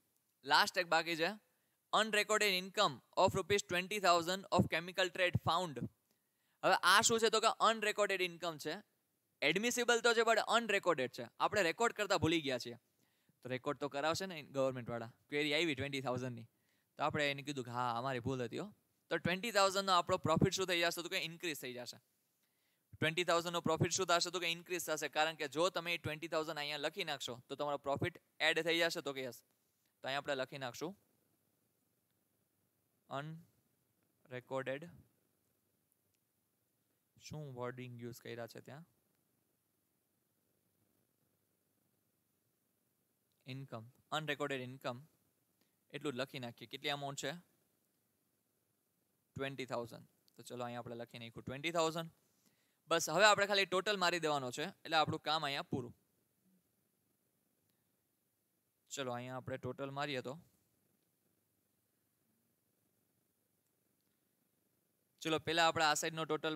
લાસ્ટ એક બાકી છે unrecorded income of rupees twenty thousand of chemical trade found હવે આ શું છે તો કે અનરેકોર્ડેડ ઇન્કમ છે એડમિસિબલ તો છે બટ અનરેકોર્ડેડ છે આપણે રેકોર્ડ કરતા ભૂલી ગયા છીએ તો રેકોર્ડ તો કરાવશે ને ગવર્મેન્ટવાળા ક્વેરી આવી ટ્વેન્ટી થાઉઝન્ડની તો આપણે એને કીધું કે હા અમારી ભૂલ હતી હો તો ટ્વેન્ટી થાઉઝન્ડનો આપણો પ્રોફિટ શું થઈ જશે તો કે ઇન્ક્રીઝ થઈ જશે ટ્વેન્ટી થાઉઝન્ડનો પ્રોફિટ શું થશે તો કે ઇન્ક્રીઝ થશે કારણ કે જો તમે ટ્વેન્ટી થાઉઝન્ડ અહીંયા લખી નાખશો તો તમારો પ્રોફિટ એડ થઈ જશે તો કે યસ તો અહીંયા આપણે લખી નાખશું અનરેકોર્ડેડ શું વર્ડિંગ યુઝ કર્યા છે ત્યાં ઇન્કમ અનરેકોર્ડેડ ઇન્કમ એટલું લખી નાખીએ કેટલી અમાઉન્ટ છે ટ્વેન્ટી થાઉઝન્ડ તો ચલો અહીંયા આપણે લખી નાખ્યું ટ્વેન્ટી થાઉઝન્ડ બસ હવે આપણે ખાલી ટોટલ મારી દેવાનો છે એટલે આપણું કામ અહીંયા પૂરું ચલો અહીંયા આપણે ટોટલ મારીએ તો ચલો પહેલાં આપણે આ સાઈડનો ટોટલ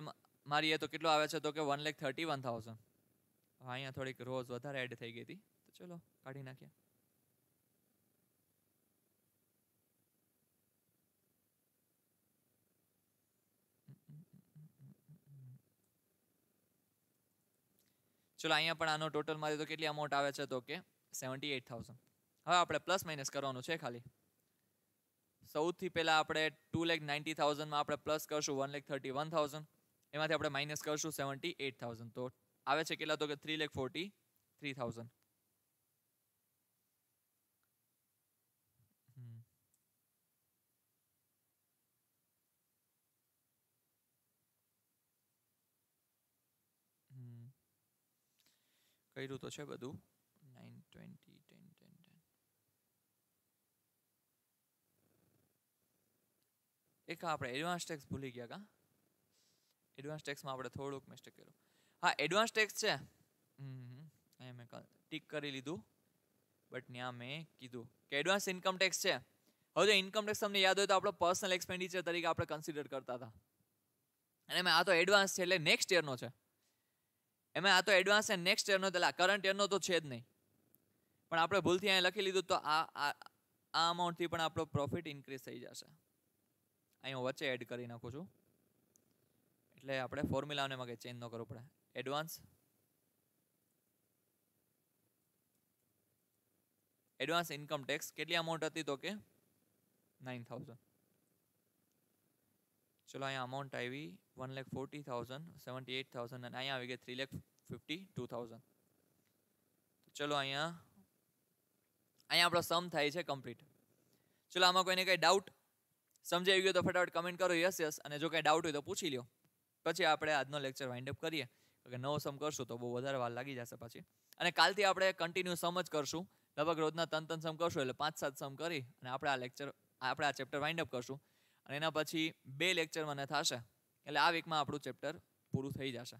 મારીએ તો કેટલો આવે છે તો કે વન લેખ થર્ટી વન થાઉઝન્ડ અહીંયા થોડીક રોઝ વધારે એડ થઈ ગઈ હતી તો ચલો કાઢી નાખીએ ચલો અહીંયા પણ આનો ટોટલ મારે તો કેટલી અમાઉન્ટ આવે છે તો કે સેવન્ટી એટ થાઉઝન્ડ હવે આપણે પ્લસ માઇનસ કરવાનું છે ખાલી સૌથી પહેલાં આપણે ટુ લેખ નાઇન્ટી થાઉઝન્ડમાં આપણે પ્લસ કરશું વન લેખ થર્ટી વન થાઉઝન્ડ એમાંથી આપણે માઇનસ કરશું સેવન્ટી એટ થાઉઝન્ડ તો આવે છે કેટલા તો કે થ્રી લેખ ફોર્ટી થ્રી થાઉઝન્ડ કર્યું તો છે બધું nine twenty ten ten ten એક આપણે એડવાન્સ ટેક્સ ભૂલી ગયા કા એડવાન્સ ટેક્સમાં આપણે થોડુંક મિસ્ટેક કર્યું હા એડવાન્સ ટેક્સ છે અહીંયા મેં ટીક કરી લીધું બટ ત્યાં મેં કીધું કે એડવાન્સ ઇન્કમ ટેક્સ છે હવે જો ઇન્કમ ટેક્સ તમને યાદ હોય તો આપણો પર્સનલ એક્સપેન્ડિચર તરીકે આપણે કન્સિડર કરતા હતા અને મેં આ તો એડવાન્સ છે એટલે નેક્સ્ટ યરનો છે એમાં આ તો એડવાન્સ એન્ડ નેક્સ્ટ યરનો એટલે કરંટ યરનો તો છે જ નહીં પણ આપણે ભૂલથી અહીંયા લખી લીધું તો આ આ અમાઉન્ટથી પણ આપણો પ્રોફિટ ઇન્ક્રીઝ થઈ જશે અહીં હું વચ્ચે એડ કરી નાખું છું એટલે આપણે ફોર્મ્યુલાને માં કંઈ ચેન્જ ન કરવું પડે એડવાન્સ એડવાન્સ ઇન્કમ ટેક્સ કેટલી અમાઉન્ટ હતી તો કે નાઇન થાઉઝન્ડ ચલો અહીંયા અમાઉન્ટ આવી one lakh forty thousand seventy eight thousand અને અહીંયા આવી ગયા થ્રી લેખ ફિફ્ટી ટુ થાઉઝન્ડ ચલો અહીંયા અહીંયા આપણો સમ થાય છે કમ્પ્લીટ ચલો આમાં કોઈને કંઈ ડાઉટ સમજાઈ ગયો તો ફટાફટ કમેન્ટ કરો યસ યસ અને જો કંઈ ડાઉટ હોય તો પૂછી લ્યો પછી આપણે આજનો લેક્ચર વાઇન્ડ અપ કરીએ કે નવો સમ કરશું તો બહુ વધારે વાર લાગી જશે પછી અને કાલથી આપણે કન્ટિન્યુ સમ જ કરશું લગભગ રોજના તન તન સમ કરશું એટલે પાંચ સાત સમ કરી અને આપણે આ લેક્ચર આપણે આ ચેપ્ટર વાઇન્ડ અપ કરશું અને એના પછી બે લેક્ચર મને થશે એટલે આ વીકમાં આપણું ચેપ્ટર પૂરું થઈ જશે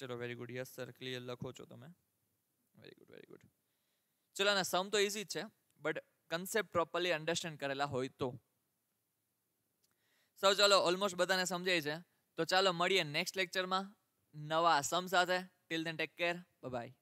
ચલો very good yes sir clear લખો છો તમે વેરી ગુડ વેરી ગુડ ચલો અને સમ તો ઇઝી જ છે બટ કન્સેપ્ટ પ્રોપરલી અન્ડરસ્ટેન્ડ કરેલા હોય તો સૌ ચાલો ઓલમોસ્ટ બધાને સમજાય છે તો ચાલો મળીએ નેક્સ્ટ લેક્ચરમાં નવા સમ સાથે till then take care by